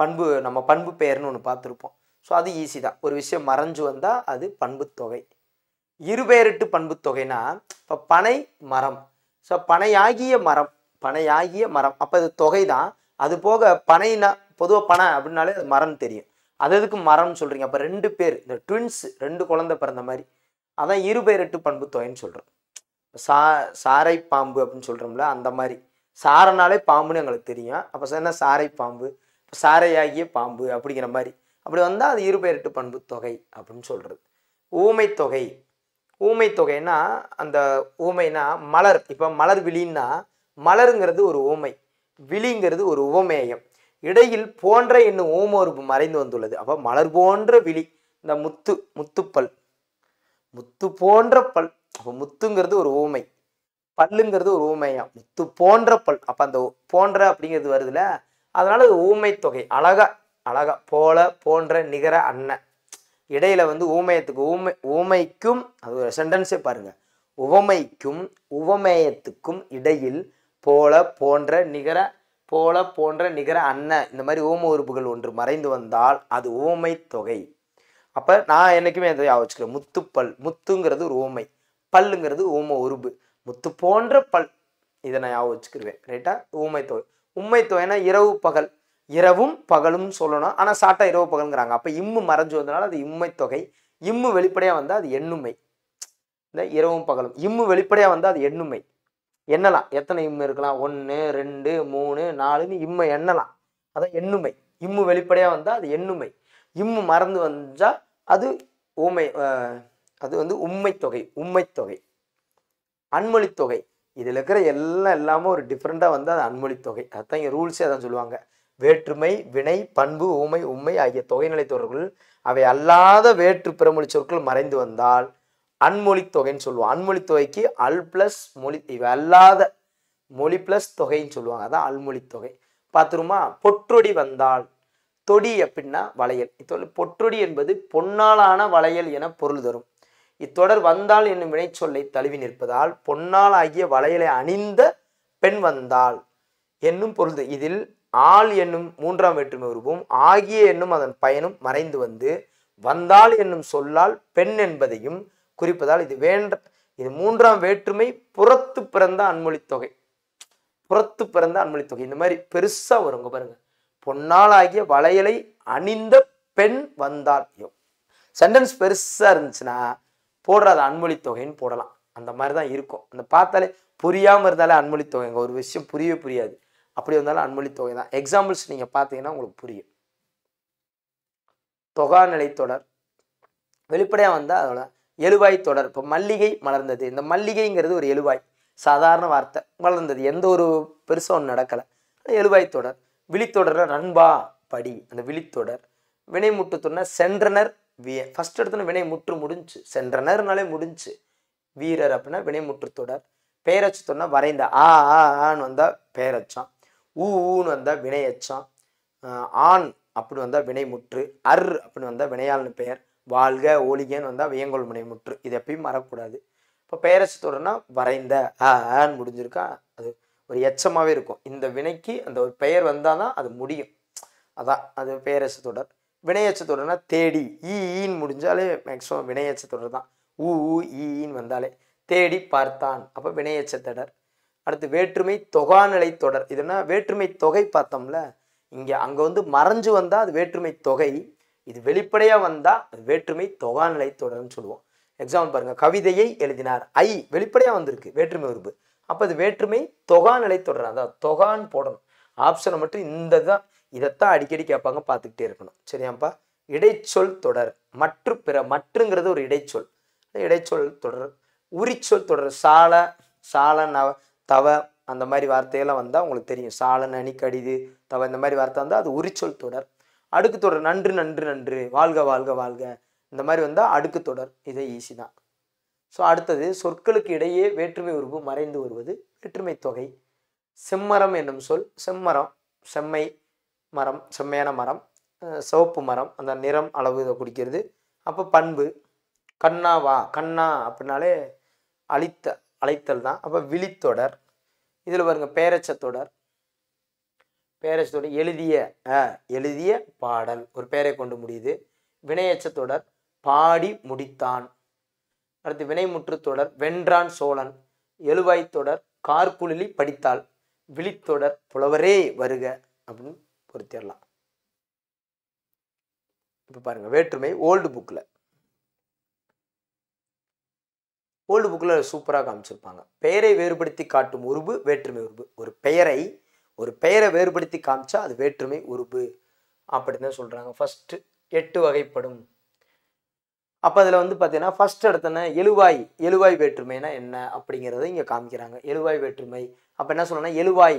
பண்பு நம்ம பண்பு பெயர்னு ஒன்று பார்த்துருப்போம் ஸோ அது ஈஸி தான் ஒரு விஷயம் மறைஞ்சு வந்தால் அது பண்புத்தொகை இருபெயரிட்டு பண்புத்தொகைனா இப்போ பனை மரம் ஸோ பனையாகிய மரம் பனையாகிய மரம் அப்போ இது தொகை தான் அது போக பனைனா பொதுவாக பனை அப்படின்னாலே அது மரம் தெரியும் அது எதுக்கு மரம்னு சொல்கிறீங்க அப்போ ரெண்டு பேர் இந்த ட்வின்ஸ் ரெண்டு குழந்தை பிறந்த மாதிரி அதான் இருபெயரெட்டு பண்பு தொகைன்னு சொல்கிறோம் சா சாரை பாம்பு அப்படின்னு சொல்கிறோம்ல அந்த மாதிரி சாரனாலே பாம்புன்னு எங்களுக்கு தெரியும் அப்போ என்ன சாரை பாம்பு சாரையாகிய பாம்பு அப்படிங்கிற மாதிரி அப்படி வந்தால் அது இருபெயரெட்டு பண்பு தொகை அப்படின்னு சொல்கிறது ஊமை தொகை ஊமை அந்த ஊமைனா மலர் இப்போ மலர் விழின்னா மலருங்கிறது ஒரு ஊமை விழிங்கிறது ஒரு உவமேயம் இடையில் போன்ற என்னும் ஓமோருப்பு மறைந்து வந்துள்ளது அப்போ மலர் போன்ற விழி இந்த முத்து முத்துப்பல் முத்து போன்ற பல் அப்போ முத்துங்கிறது ஒரு ஊமை பல்லுங்கிறது ஒரு ஊமையாம் முத்து போன்ற பல் அப்போ அந்த போன்ற அப்படிங்கிறது வருதுல்ல அதனால அது ஊமை தொகை அழகா அழகா போல போன்ற நிகர அண்ணன் இடையில வந்து ஊமையத்துக்கு ஊமை ஊமைக்கும் அது ஒரு சென்டென்ஸே பாருங்க உவமைக்கும் உவமேயத்துக்கும் இடையில் போல போன்ற நிகர போல போன்ற நிகர அண்ணன் இந்த மாதிரி ஓம உறுப்புகள் ஒன்று மறைந்து வந்தால் அது ஓமை தொகை அப்போ நான் என்னைக்குமே எதை ஞாபகம் முத்து முத்துப்பல் முத்துங்கிறது ஒரு ஓமை பல்லுங்கிறது ஓம உருபு முத்து போன்ற பல் இதை நான் ஞாபகம் வச்சுக்கிருவேன் ரைட்டா ஊமை தொகை உண்மை தொகைனா இரவு பகல் இரவும் பகலும் சொல்லணும் ஆனால் சாட்டா இரவு பகலுங்கிறாங்க அப்போ இம்மு மறைஞ்சு வந்தனால அது இம்மை தொகை இம்மு வெளிப்படையாக வந்தால் அது எண்ணுமை இந்த இரவும் பகலும் இம்மு வெளிப்படையாக வந்தால் அது எண்ணுமை எண்ணலாம் எத்தனை இம்மு இருக்கலாம் ஒன்று ரெண்டு மூணு நாலுன்னு இம்மை எண்ணலாம் அதான் எண்ணுமை இம்மு வெளிப்படையாக வந்தால் அது எண்ணுமை இம்மு மறந்து வந்தால் அது ஊமை அது வந்து உண்மைத்தொகை உண்மைத்தொகை அன்மொழித்தொகை இதில் இருக்கிற எல்லாம் எல்லாமே ஒரு டிஃப்ரெண்ட்டாக வந்து அது அன்மொழித்தொகை அதுதான் இங்கே ரூல்ஸே அதான் சொல்லுவாங்க வேற்றுமை வினை பண்பு ஊமை உண்மை ஆகிய தொகைநிலை தொடர்கள் அவை அல்லாத வேற்று பிறமொழி சொற்கள் மறைந்து வந்தால் அன்மொழி தொகைன்னு சொல்லுவோம் அன்மொழி தொகைக்கு அல் பிளஸ் மொழி இவை அல்லாத மொழி பிளஸ் தொகைன்னு சொல்லுவாங்க அதான் அல்மொழி தொகை பார்த்துருமா பொற்றொடி வந்தால் தொடி அப்படின்னா வளையல் இத்தொடர் பொற்றொடி என்பது பொன்னாலான வளையல் என பொருள் தரும் இத்தொடர் வந்தால் என்னும் வினைச்சொல்லை தழுவி நிற்பதால் பொன்னால் ஆகிய வளையலை அணிந்த பெண் வந்தாள் என்னும் பொருள் இதில் ஆள் என்னும் மூன்றாம் வேற்றுமை உருவும் ஆகிய என்னும் அதன் பயனும் மறைந்து வந்து வந்தாள் என்னும் சொல்லால் பெண் என்பதையும் குறிப்பதால் இது வேண்ட இது மூன்றாம் வேற்றுமை புறத்து பிறந்த அன்மொழி தொகை புறத்து பிறந்த அன்மொழி தொகை இந்த மாதிரி பெருசாக வருங்க பாருங்கள் பொன்னாளாகிய வளையலை அணிந்த பெண் வந்தால் சென்டென்ஸ் பெருசாக இருந்துச்சுன்னா போடுற அது அன்மொழி தொகைன்னு போடலாம் அந்த மாதிரி தான் இருக்கும் அந்த பார்த்தாலே புரியாமல் இருந்தாலே அன்மொழி தொகைங்க ஒரு விஷயம் புரியவே புரியாது அப்படி வந்தாலும் அன்மொழி தொகை தான் எக்ஸாம்பிள்ஸ் நீங்கள் பார்த்தீங்கன்னா உங்களுக்கு புரியும் தொகா நிலைத்தொடர் வெளிப்படையாக வந்தால் அதோட எழுவாய் தொடர் இப்போ மல்லிகை மலர்ந்தது இந்த மல்லிகைங்கிறது ஒரு எழுவாய் சாதாரண வார்த்தை மலர்ந்தது எந்த ஒரு பெருசாக ஒன்று நடக்கலை எழுவாய் தொடர் விழித்தொடர் நண்பா படி அந்த விழித்தொடர் வினை முட்டுத்தொடர்னா சென்றனர் விய ஃபஸ்ட் எடுத்தோன்னா வினை முற்று முடிஞ்சு சென்றனர்னாலே முடிஞ்சு வீரர் அப்படின்னா வினைமுற்று தொடர் பேரச்சு சொன்னால் வரைந்த ஆ ஆன்னு வந்தால் பேரச்சான் ஊ ஊன்னு வந்தால் வினையச்சான் ஆண் அப்படின்னு வந்தால் வினைமுற்று அர் அப்படின்னு வந்தால் வினையால்னு பெயர் வாழ்க ஒளிகன்னு வந்தால் வியங்கோல் முற்று இது எப்பயும் மறக்கூடாது இப்போ பேரச்சு தொடர்னா வரைந்த ஆன்னு முடிஞ்சிருக்கா ஒரு எச்சமாகவே இருக்கும் இந்த வினைக்கு அந்த ஒரு பெயர் வந்தால் தான் அது முடியும் அதான் அது பெயரசு தொடர் வினையச்ச தொடர்னா தேடி ஈன்னு முடிஞ்சாலே மேக்ஸிமம் வினையச்ச தொடர் தான் ஊ ஊ ஈன்னு வந்தாலே தேடி பார்த்தான் அப்போ வினையச்ச தொடர் அடுத்து வேற்றுமை தொகாநிலை தொடர் இதுனா வேற்றுமை தொகை பார்த்தோம்ல இங்கே அங்கே வந்து மறைஞ்சு வந்தால் அது வேற்றுமை தொகை இது வெளிப்படையாக வந்தால் அது வேற்றுமை தொகாநிலை தொடர்ன்னு சொல்லுவோம் எக்ஸாம்பிள் பாருங்கள் கவிதையை எழுதினார் ஐ வெளிப்படையாக வந்திருக்கு வேற்றுமை உறுப்பு அப்போ அது வேற்றுமை தொகா நிலை தொடர் அதான் தொகான்னு போடணும் ஆப்ஷனை மட்டும் இந்த தான் இதைத்தான் அடிக்கடி கேட்பாங்க பார்த்துக்கிட்டே இருக்கணும் சரியாப்பா இடைச்சொல் தொடர் மற்ற பிற மற்றுங்கிறது ஒரு இடைச்சொல் இடைச்சொல் தொடர் உரிச்சொல் தொடர் சால சால நவ தவ அந்த மாதிரி வார்த்தையெல்லாம் வந்தால் உங்களுக்கு தெரியும் சால நனி கடிது தவ இந்த மாதிரி வார்த்தை வந்தால் அது உரிச்சொல் தொடர் அடுக்கு தொடர் நன்று நன்று நன்று வாழ்க வாழ்க வாழ்க இந்த மாதிரி வந்தால் அடுக்கு தொடர் இதை ஈஸி தான் ஸோ அடுத்தது சொற்களுக்கு இடையே வேற்றுமை உருவு மறைந்து வருவது வேற்றுமை தொகை செம்மரம் என்னும் சொல் செம்மரம் செம்மை மரம் செம்மையான மரம் சிவப்பு மரம் அந்த நிறம் அளவு இதை குடிக்கிறது அப்போ பண்பு கண்ணா வா கண்ணா அப்படின்னாலே அழித்த அழைத்தல் தான் அப்போ விழித்தொடர் இதில் பாருங்க பேரச்சத்தொடர் பேரச்சத்தொடர் எழுதிய எழுதிய பாடல் ஒரு பேரை கொண்டு முடியுது வினையச்சத்தொடர் பாடி முடித்தான் அடுத்து வினைமுற்று தொடர் வென்றான் சோழன் எழுவாய் தொடர் கார்குழலி படித்தால் விழித்தொடர் புலவரே வருக அப்படின்னு பொருத்திடலாம் இப்போ பாருங்கள் வேற்றுமை ஓல்டு புக்கில் ஓல்டு புக்கில் சூப்பராக காமிச்சிருப்பாங்க பெயரை வேறுபடுத்தி காட்டும் உருபு வேற்றுமை உருபு ஒரு பெயரை ஒரு பெயரை வேறுபடுத்தி காமிச்சா அது வேற்றுமை உருபு அப்படின்னு தான் சொல்கிறாங்க ஃபஸ்ட்டு எட்டு வகைப்படும் அப்போ அதில் வந்து பார்த்தீங்கன்னா ஃபஸ்ட் எடுத்தோன்னே எழுவாய் எழுவாய் வேற்றுமைனா என்ன அப்படிங்கிறத இங்கே காமிக்கிறாங்க எழுவாய் வேற்றுமை அப்போ என்ன சொல்லணும்னா எழுவாய்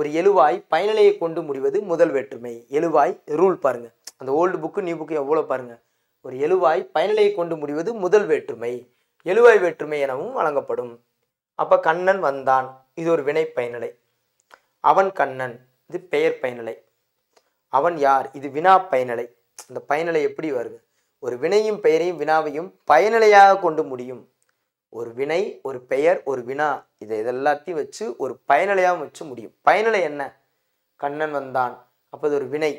ஒரு எழுவாய் பயனிலையை கொண்டு முடிவது முதல் வேற்றுமை எழுவாய் ரூல் பாருங்கள் அந்த ஓல்டு புக்கு நியூ புக்கு எவ்வளோ பாருங்கள் ஒரு எழுவாய் பயனிலையை கொண்டு முடிவது முதல் வேற்றுமை எழுவாய் வேற்றுமை எனவும் வழங்கப்படும் அப்போ கண்ணன் வந்தான் இது ஒரு வினை பயனிலை அவன் கண்ணன் இது பெயர் பயனிலை அவன் யார் இது வினா பயனிலை அந்த பயனிலை எப்படி வருது ஒரு வினையும் பெயரையும் வினாவையும் பயனிலையாக கொண்டு முடியும் ஒரு வினை ஒரு பெயர் ஒரு வினா இதை இதெல்லாத்தையும் வச்சு ஒரு பயனிலையாக வச்சு முடியும் பயனிலை என்ன கண்ணன் வந்தான் அப்போ ஒரு வினை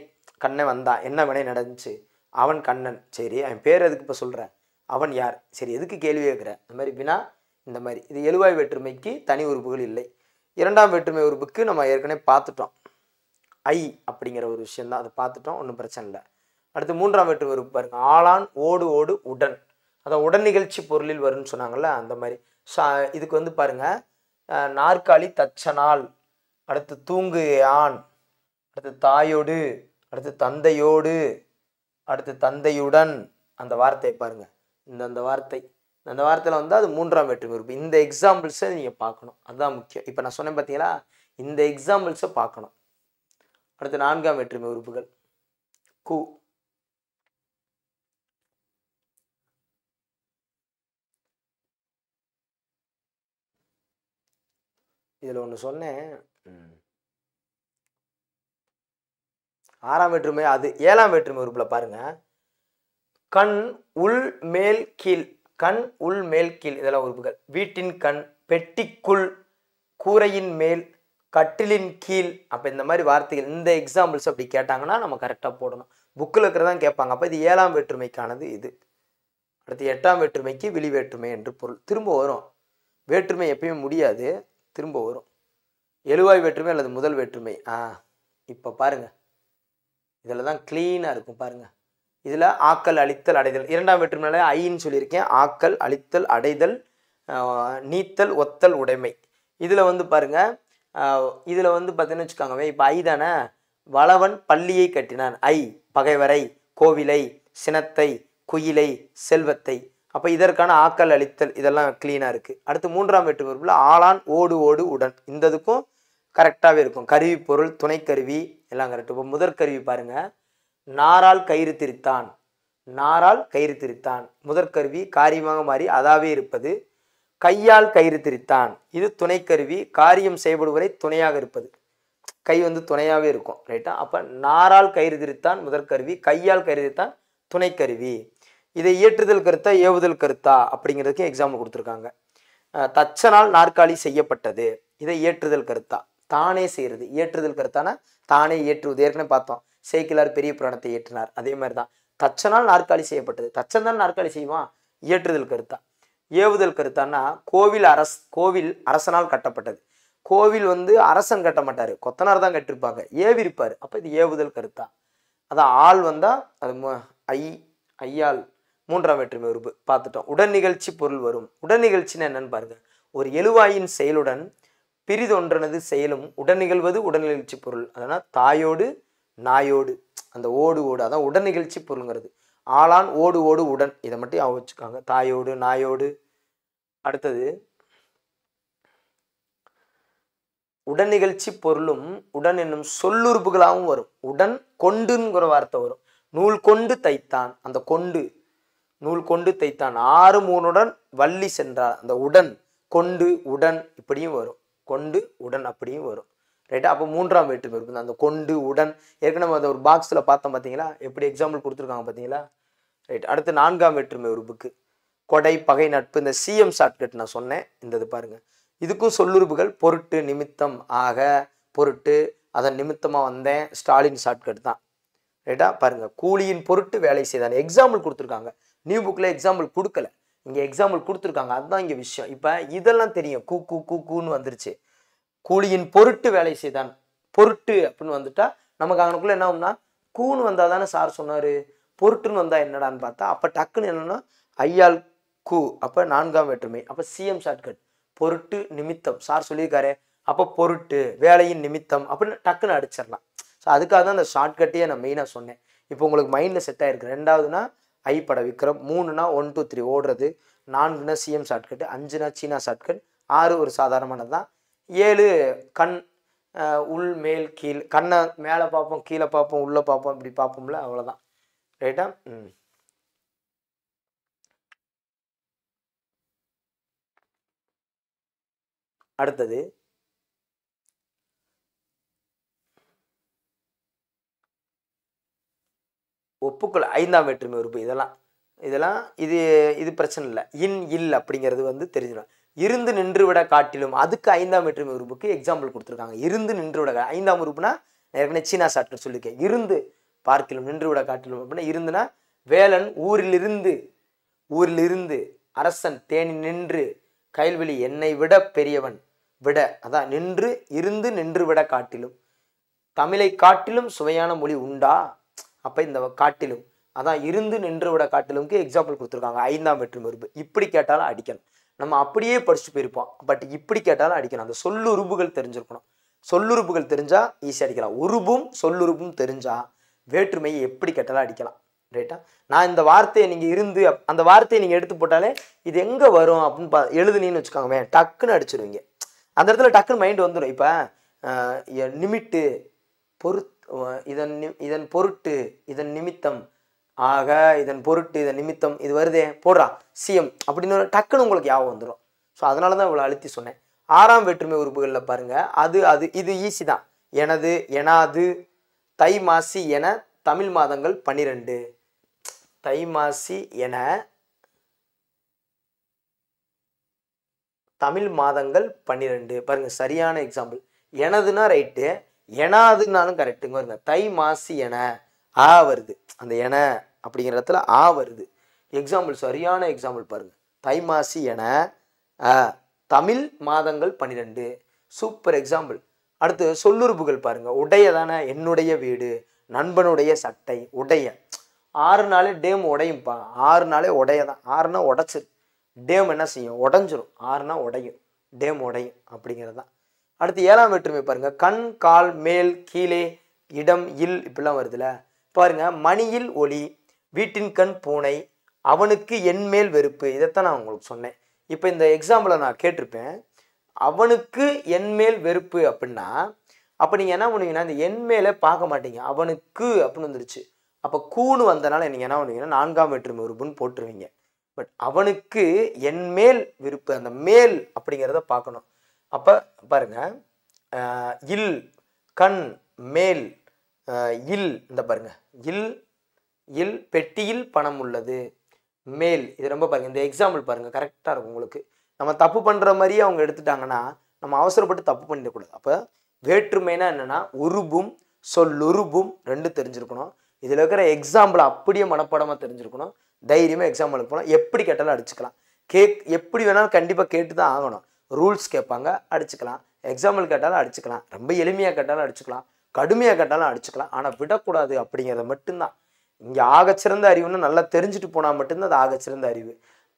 கண்ணன் வந்தான் என்ன வினை நடந்துச்சு அவன் கண்ணன் சரி அவன் பேர் எதுக்கு இப்போ சொல்கிறேன் அவன் யார் சரி எதுக்கு கேள்வி கேட்குற இந்த மாதிரி வினா இந்த மாதிரி இது எழுவாய் வேற்றுமைக்கு தனி உறுப்புகள் இல்லை இரண்டாம் வேற்றுமை உறுப்புக்கு நம்ம ஏற்கனவே பார்த்துட்டோம் ஐ அப்படிங்கிற ஒரு தான் அதை பார்த்துட்டோம் ஒன்றும் பிரச்சனை இல்லை அடுத்து மூன்றாம் வெற்றி வரும் பாருங்க ஆளான் ஓடு ஓடு உடன் அதான் உடன் நிகழ்ச்சி பொருளில் வரும்னு சொன்னாங்கல்ல அந்த மாதிரி ஸோ இதுக்கு வந்து பாருங்க நாற்காலி தச்சனால் அடுத்து தூங்கு ஆண் அடுத்து தாயோடு அடுத்து தந்தையோடு அடுத்து தந்தையுடன் அந்த வார்த்தையை பாருங்கள் இந்த அந்த வார்த்தை அந்த வார்த்தையில் வந்து அது மூன்றாம் வெற்றி வரும் இந்த எக்ஸாம்பிள்ஸை நீங்கள் பார்க்கணும் அதுதான் முக்கியம் இப்போ நான் சொன்னேன் பார்த்தீங்களா இந்த எக்ஸாம்பிள்ஸை பார்க்கணும் அடுத்து நான்காம் வெற்றுமை உறுப்புகள் கூ இதில் ஒன்று சொன்னேன் ஆறாம் வேற்றுமை அது ஏழாம் வேற்றுமை உறுப்பில் பாருங்கள் கண் உள் மேல் கீழ் கண் உள் மேல் கீழ் இதெல்லாம் உறுப்புகள் வீட்டின் கண் பெட்டிக்குள் கூரையின் மேல் கட்டிலின் கீழ் அப்போ இந்த மாதிரி வார்த்தைகள் இந்த எக்ஸாம்பிள்ஸ் அப்படி கேட்டாங்கன்னா நம்ம கரெக்டாக போடணும் புக்கில் இருக்கிறதான் கேட்பாங்க அப்போ இது ஏழாம் வேற்றுமைக்கானது இது அடுத்து எட்டாம் வேற்றுமைக்கு விழி வேற்றுமை என்று பொருள் திரும்ப வரும் வேற்றுமை எப்பயும் முடியாது திரும்ப வரும் எழுவாய் வேற்றுமை அல்லது முதல் வேற்றுமை ஆ இப்போ பாருங்கள் இதில் தான் க்ளீனாக இருக்கும் பாருங்கள் இதில் ஆக்கல் அழித்தல் அடைதல் இரண்டாம் வேற்றுமையில ஐன்னு சொல்லியிருக்கேன் ஆக்கல் அழித்தல் அடைதல் நீத்தல் ஒத்தல் உடைமை இதில் வந்து பாருங்கள் இதில் வந்து பார்த்தீங்கன்னு வச்சுக்கோங்க இப்போ ஐ தானே வளவன் பள்ளியை கட்டினான் ஐ பகைவரை கோவிலை சினத்தை குயிலை செல்வத்தை அப்போ இதற்கான ஆக்கல் அழித்தல் இதெல்லாம் க்ளீனாக இருக்குது அடுத்து மூன்றாம் வெட்டு பொருள் ஆளான் ஓடு ஓடு உடன் இந்ததுக்கும் கரெக்டாகவே இருக்கும் கருவி பொருள் துணைக்கருவி எல்லாம் கரெக்ட் இப்போ முதற்கருவி பாருங்கள் நாரால் கயிறு திரித்தான் நாரால் கயிறு திரித்தான் முதற்கருவி காரியமாக மாறி அதாவே இருப்பது கையால் கயிறு திரித்தான் இது துணைக்கருவி காரியம் செய்யப்படுவரை துணையாக இருப்பது கை வந்து துணையாகவே இருக்கும் ரைட்டா அப்போ நாரால் கயிறு திரித்தான் முதற்கருவி கையால் கயிறு திரித்தான் துணைக்கருவி இதை இயற்றுதல் கருத்தா ஏவுதல் கருத்தா அப்படிங்கிறதுக்கு எக்ஸாம்பிள் கொடுத்துருக்காங்க தச்சனால் நாற்காலி செய்யப்பட்டது இதை இயற்றுதல் கருத்தா தானே செய்கிறது இயற்றுதல் கருத்தான தானே ஏற்றுவது ஏற்கனவே பார்த்தோம் சேக்கிலார் பெரிய புராணத்தை ஏற்றினார் அதே மாதிரி தான் தச்சனால் நாற்காலி செய்யப்பட்டது தச்சன் தான் நாற்காலி செய்வான் இயற்றுதல் கருத்தா ஏவுதல் கருத்தானா கோவில் அரஸ் கோவில் அரசனால் கட்டப்பட்டது கோவில் வந்து அரசன் கட்ட மாட்டார் கொத்தனார் தான் கட்டிருப்பாங்க ஏவிருப்பார் அப்போ இது ஏவுதல் கருத்தா அதான் ஆள் வந்தால் அது ஐ ஐயால் மூன்றாம் வேற்றுமை உறுப்பு பார்த்துட்டோம் உடன் நிகழ்ச்சி பொருள் வரும் உடன் நிகழ்ச்சின்னு என்னன்னு பாருங்க ஒரு எழுவாயின் செயலுடன் பிரிதொன்றனது செயலும் உடன் நிகழ்வது உடன் நிகழ்ச்சி பொருள் அதனால் தாயோடு நாயோடு அந்த ஓடு ஓடு அதான் உடன் நிகழ்ச்சி பொருளுங்கிறது ஆளான் ஓடு ஓடு உடன் இதை மட்டும் ஞாபகம் தாயோடு நாயோடு அடுத்தது உடன் நிகழ்ச்சி பொருளும் உடன் என்னும் சொல்லுறுப்புகளாகவும் வரும் உடன் கொண்டுங்கிற வார்த்தை வரும் நூல் கொண்டு தைத்தான் அந்த கொண்டு நூல் கொண்டு தைத்தான் ஆறு மூணுடன் வள்ளி சென்றார் அந்த உடன் கொண்டு உடன் இப்படியும் வரும் கொண்டு உடன் அப்படியும் வரும் ரைட்டா அப்போ மூன்றாம் வேற்றுமை இருக்குது அந்த கொண்டு உடன் ஏற்கனவே அந்த ஒரு பாக்ஸில் பார்த்தோம் பார்த்தீங்களா எப்படி எக்ஸாம்பிள் கொடுத்துருக்காங்க பார்த்தீங்களா ரைட் அடுத்து நான்காம் வேற்றுமை உறுப்புக்கு கொடை பகை நட்பு இந்த சிஎம் ஷார்ட்கட் நான் சொன்னேன் இந்த இது பாருங்கள் இதுக்கும் சொல்லுறுப்புகள் பொருட்டு நிமித்தம் ஆக பொருட்டு அதன் நிமித்தமாக வந்தேன் ஸ்டாலின் ஷார்ட்கட் தான் ரைட்டா பாருங்கள் கூலியின் பொருட்டு வேலை செய்தான் எக்ஸாம்பிள் கொடுத்துருக்காங்க நியூ புக்கில் எக்ஸாம்பிள் கொடுக்கல இங்கே எக்ஸாம்பிள் கொடுத்துருக்காங்க அதுதான் இங்கே விஷயம் இப்போ இதெல்லாம் தெரியும் கூ கூ கூ கூன்னு வந்துருச்சு கூலியின் பொருட்டு வேலை செய்தான் பொருட்டு அப்படின்னு வந்துட்டா நமக்கு அவனுக்குள்ள என்ன ஆகும்னா கூன்னு வந்தால் தானே சார் சொன்னார் பொருட்டுன்னு வந்தால் என்னடான்னு பார்த்தா அப்போ டக்குன்னு என்னென்னா ஐயால் கூ அப்போ நான்காம் வேற்றுமை அப்போ சிஎம் ஷார்ட்கட் பொருட்டு நிமித்தம் சார் சொல்லியிருக்காரு அப்போ பொருட்டு வேலையின் நிமித்தம் அப்படின்னு டக்குன்னு அடிச்சிடலாம் ஸோ அதுக்காக தான் அந்த ஷார்ட்கட்டையே நான் மெயினாக சொன்னேன் இப்போ உங்களுக்கு மைண்டில் செட் ஆகிருக்கு ரெண்டாவதுனா ஐ பட விக்ரம் மூணுனா ஒன் டூ த்ரீ ஓடுறது நான்குனா சிஎம் ஷார்ட்கட் அஞ்சுனா சீனா ஷார்ட்கட் ஆறு ஒரு சாதாரணமானது தான் ஏழு கண் உள் மேல் கீழ் கண்ணை மேலே பார்ப்போம் கீழே பார்ப்போம் உள்ளே பார்ப்போம் இப்படி பார்ப்போம்ல அவ்வளோதான் ரைட்டா ம் அடுத்தது ஒப்புக்கொள் ஐந்தாம் வேற்றுமை உறுப்பு இதெல்லாம் இதெல்லாம் இது இது பிரச்சனை இல்லை இன் இல் அப்படிங்கிறது வந்து தெரிஞ்சிடும் இருந்து நின்று விட காட்டிலும் அதுக்கு ஐந்தாம் வேற்றுமை உறுப்புக்கு எக்ஸாம்பிள் கொடுத்துருக்காங்க இருந்து நின்று விட ஐந்தாம் உறுப்புனா ஏற்கனவே சீனா சாப்டர் சொல்லியிருக்கேன் இருந்து பார்க்கிலும் நின்று விட காட்டிலும் அப்படின்னா இருந்துனா வேலன் ஊரிலிருந்து ஊரிலிருந்து அரசன் தேனி நின்று கைல்வெளி என்னை விட பெரியவன் விட அதான் நின்று இருந்து நின்று விட காட்டிலும் தமிழை காட்டிலும் சுவையான மொழி உண்டா அப்போ இந்த காட்டிலும் அதான் இருந்து நின்று விட காட்டிலும்க்கு எக்ஸாம்பிள் கொடுத்துருக்காங்க ஐந்தாம் வெற்றி உறுப்பு இப்படி கேட்டாலும் அடிக்கணும் நம்ம அப்படியே படிச்சு போயிருப்போம் பட் இப்படி கேட்டாலும் அடிக்கணும் அந்த சொல்லுறுப்புகள் தெரிஞ்சிருக்கணும் சொல்லுறுப்புகள் தெரிஞ்சால் ஈஸியாக அடிக்கலாம் உருபும் சொல்லுறுப்பும் தெரிஞ்சால் வேற்றுமையை எப்படி கேட்டாலும் அடிக்கலாம் ரைட்டா நான் இந்த வார்த்தையை நீங்கள் இருந்து அந்த வார்த்தையை நீங்கள் எடுத்து போட்டாலே இது எங்கே வரும் அப்படின்னு பா எழுதுனீன்னு வச்சுக்கோங்கமே டக்குன்னு அடிச்சிருவீங்க அந்த இடத்துல டக்குன்னு மைண்டு வந்துடும் இப்போ நிமிட்டு பொறுத்து இதன் இதன் பொருட்டு இதன் நிமித்தம் ஆக இதன் பொருட்டு இதன் நிமித்தம் இது வருதே போடுறா சிஎம் அப்படின்னு டக்குன்னு உங்களுக்கு யாபம் வந்துடும் ஸோ அதனால தான் இவ்வளோ அழுத்தி சொன்னேன் ஆறாம் வேற்றுமை உறுப்புகளில் பாருங்கள் அது அது இது ஈஸி தான் எனது எனாது தை மாசி என தமிழ் மாதங்கள் பன்னிரெண்டு தை மாசி என தமிழ் மாதங்கள் பன்னிரெண்டு பாருங்கள் சரியான எக்ஸாம்பிள் எனதுன்னா ரைட்டு எனாதுன்னாலும் கரெக்டுங்க வருங்க தை மாசி என ஆ வருது அந்த என அப்படிங்கிற இடத்துல ஆ வருது எக்ஸாம்பிள் சரியான எக்ஸாம்பிள் பாருங்கள் தை மாசி என தமிழ் மாதங்கள் பன்னிரெண்டு சூப்பர் எக்ஸாம்பிள் அடுத்து சொல்லுறுப்புகள் பாருங்கள் உடைய தானே என்னுடைய வீடு நண்பனுடைய சட்டை உடைய ஆறு நாளே டேம் உடையும்ப்பா ஆறு நாளே உடைய தான் ஆறுனா உடச்சிரு டேம் என்ன செய்யும் உடஞ்சிரும் ஆறுனா உடையும் டேம் உடையும் அப்படிங்கிறது தான் அடுத்து ஏழாம் வேற்றுமை பாருங்கள் கண் கால் மேல் கீழே இடம் இல் இப்படிலாம் வருதுல்ல பாருங்க மணியில் ஒளி வீட்டின் கண் பூனை அவனுக்கு என்மேல் வெறுப்பு இதைத்தான் நான் உங்களுக்கு சொன்னேன் இப்போ இந்த எக்ஸாம்பிளை நான் கேட்டிருப்பேன் அவனுக்கு என்மேல் வெறுப்பு அப்படின்னா அப்போ நீங்கள் என்ன பண்ணுவீங்கன்னா இந்த மேலே பார்க்க மாட்டீங்க அவனுக்கு அப்படின்னு வந்துருச்சு அப்போ கூணு வந்தனால நீங்கள் என்ன பண்ணுவீங்கன்னா நான்காம் வெற்றுமை உறுப்புன்னு போட்டுருவீங்க பட் அவனுக்கு என்மேல் விருப்பு அந்த மேல் அப்படிங்கிறத பார்க்கணும் அப்போ பாருங்கள் இல் கண் மேல் இல் இந்த பாருங்கள் இல் இல் பெட்டியில் பணம் உள்ளது மேல் இது ரொம்ப பாருங்கள் இந்த எக்ஸாம்பிள் பாருங்கள் கரெக்டாக இருக்கும் உங்களுக்கு நம்ம தப்பு பண்ணுற மாதிரியே அவங்க எடுத்துட்டாங்கன்னா நம்ம அவசரப்பட்டு தப்பு பண்ணிடக்கூடாது அப்போ வேற்றுமைனா என்னென்னா உருபும் சொல்லுருபும் ரெண்டு தெரிஞ்சிருக்கணும் இதில் இருக்கிற எக்ஸாம்பிள் அப்படியே மனப்படமாக தெரிஞ்சிருக்கணும் தைரியமாக எக்ஸாம்பிளுக்கு போனால் எப்படி கேட்டாலும் அடிச்சுக்கலாம் கேக் எப்படி வேணாலும் கண்டிப்பாக கேட்டு தான் ஆகணும் ரூல்ஸ் கேட்பாங்க அடிச்சுக்கலாம் எக்ஸாம்பிள் கேட்டாலும் அடிச்சுக்கலாம் ரொம்ப எளிமையாக கேட்டாலும் அடிச்சுக்கலாம் கடுமையாக கேட்டாலும் அடிச்சுக்கலாம் ஆனால் விடக்கூடாது அப்படிங்கிறத மட்டும்தான் இங்கே ஆகச்சிறந்த அறிவுன்னு நல்லா தெரிஞ்சுட்டு போனால் மட்டும்தான் அது ஆகச்சிறந்த அறிவு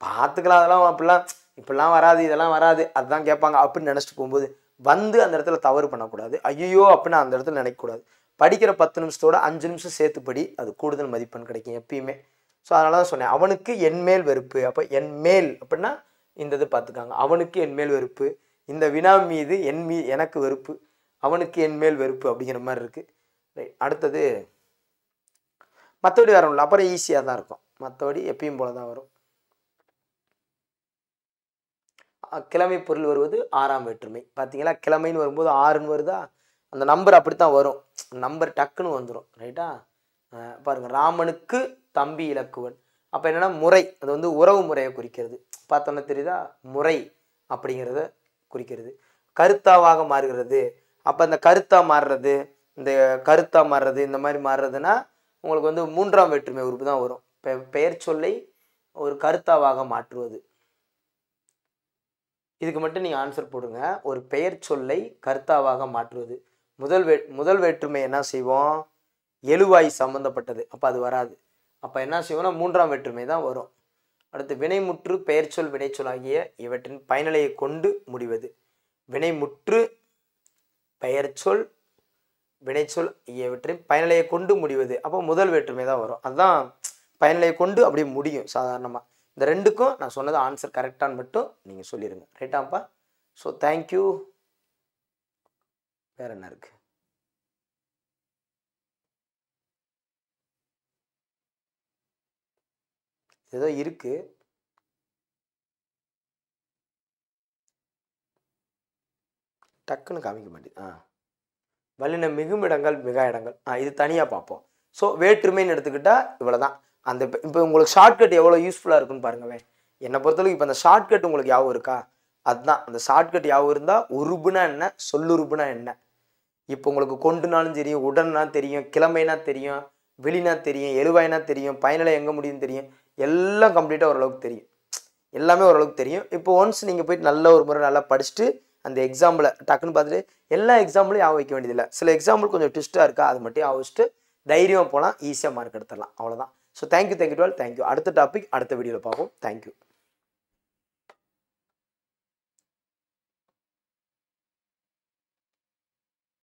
பார்த்துக்கலாம் அதெல்லாம் அப்படிலாம் இப்படிலாம் வராது இதெல்லாம் வராது அதுதான் கேட்பாங்க அப்படின்னு நினச்சிட்டு போகும்போது வந்து அந்த இடத்துல தவறு பண்ணக்கூடாது ஐயோ அப்படின்னு அந்த இடத்துல நினைக்கக்கூடாது படிக்கிற பத்து நிமிஷத்தோட அஞ்சு நிமிஷம் சேர்த்து படி அது கூடுதல் மதிப்பெண் கிடைக்கும் எப்பயுமே ஸோ அதனால தான் சொன்னேன் அவனுக்கு என்மேல் வெறுப்பு அப்போ என் மேல் அப்படின்னா இந்த இது பார்த்துக்காங்க அவனுக்கு என் மேல் வெறுப்பு இந்த வினா மீது என் மீ எனக்கு வெறுப்பு அவனுக்கு என் மேல் வெறுப்பு அப்படிங்கிற மாதிரி இருக்குது ரைட் அடுத்தது மற்றபடி வரும்ல அப்புறம் ஈஸியாக தான் இருக்கும் மற்றபடி எப்பயும் போல தான் வரும் கிழமை பொருள் வருவது ஆறாம் வேற்றுமை பார்த்தீங்களா கிழமைன்னு வரும்போது ஆறுன்னு வருதா அந்த நம்பர் அப்படி தான் வரும் நம்பர் டக்குன்னு வந்துடும் ரைட்டா பாருங்கள் ராமனுக்கு தம்பி இலக்குவன் அப்போ என்னென்னா முறை அது வந்து உறவு முறையை குறிக்கிறது பார்த்தோன்னா தெரியுதா முறை அப்படிங்கிறத குறிக்கிறது கருத்தாவாக மாறுகிறது அப்போ அந்த கருத்தாக மாறுறது இந்த கருத்தாக மாறுறது இந்த மாதிரி மாறுறதுன்னா உங்களுக்கு வந்து மூன்றாம் வேற்றுமை உறுப்பு தான் வரும் பெயர் சொல்லை ஒரு கருத்தாவாக மாற்றுவது இதுக்கு மட்டும் நீங்கள் ஆன்சர் போடுங்க ஒரு பெயர் சொல்லை கருத்தாவாக மாற்றுவது முதல் வே முதல் வேற்றுமை என்ன செய்வோம் எழுவாய் சம்மந்தப்பட்டது அப்போ அது வராது அப்போ என்ன செய்வோம்னா மூன்றாம் வேற்றுமை தான் வரும் அடுத்து வினைமுற்று பெயர்ச்சொல் வினைச்சொல் ஆகிய இவற்றின் பயனிலையை கொண்டு முடிவது வினைமுற்று பெயர்ச்சொல் வினைச்சொல் ஆகியவற்றின் பயனிலையை கொண்டு முடிவது அப்போ முதல் வேற்றுமை தான் வரும் அதுதான் பயனிலையை கொண்டு அப்படியே முடியும் சாதாரணமாக இந்த ரெண்டுக்கும் நான் சொன்னது ஆன்சர் கரெக்டான்னு மட்டும் நீங்கள் சொல்லிடுங்க ரைட்டாப்பா ஸோ தேங்க்யூ வேறு என்ன இருக்குது ஏதோ இருக்குது டக்குன்னு காமிக்க மாட்டேது ஆ வல்லின மிகும் இடங்கள் மிக இடங்கள் ஆ இது தனியாக பார்ப்போம் ஸோ வேற்றுமைன்னு எடுத்துக்கிட்டால் இவ்வளோ தான் அந்த இப்போ உங்களுக்கு ஷார்ட்கட் எவ்வளோ யூஸ்ஃபுல்லாக இருக்குன்னு பாருங்கள் என்னை பொறுத்தளவுக்கு இப்போ அந்த ஷார்ட்கட் உங்களுக்கு யாவும் இருக்கா அதுதான் அந்த ஷார்ட்கட் யாவும் இருந்தால் உருபுனா என்ன சொல்லுருபுனா என்ன இப்போ உங்களுக்கு கொண்டுனாலும் தெரியும் உடனா தெரியும் கிழமைனா தெரியும் வெளினா தெரியும் எழுவாயினா தெரியும் பயனில் எங்கே முடியும்னு தெரியும் எல்லாம் கம்ப்ளீட்டாக ஓரளவுக்கு தெரியும் எல்லாமே ஓரளவுக்கு தெரியும் இப்போ ஒன்ஸ் நீங்கள் போயிட்டு நல்ல ஒரு முறை நல்லா படிச்சுட்டு அந்த எக்ஸாம்பிளை டக்குன்னு பார்த்துட்டு எல்லா எக்ஸாம்பிளும் யாபம் வைக்க வேண்டியதில்லை சில எக்ஸாம்பிள் கொஞ்சம் ட்விஸ்ட்டாக இருக்கா அது மட்டும் யாபம் தைரியமாக போனால் ஈஸியாக மார்க் எடுத்துடலாம் அவ்வளோதான் ஸோ தேங்க்யூ தேங்க்யூ டுவெல் தேங்க்யூ அடுத்த டாபிக் அடுத்த வீடியோவில் பார்ப்போம் தேங்க்யூ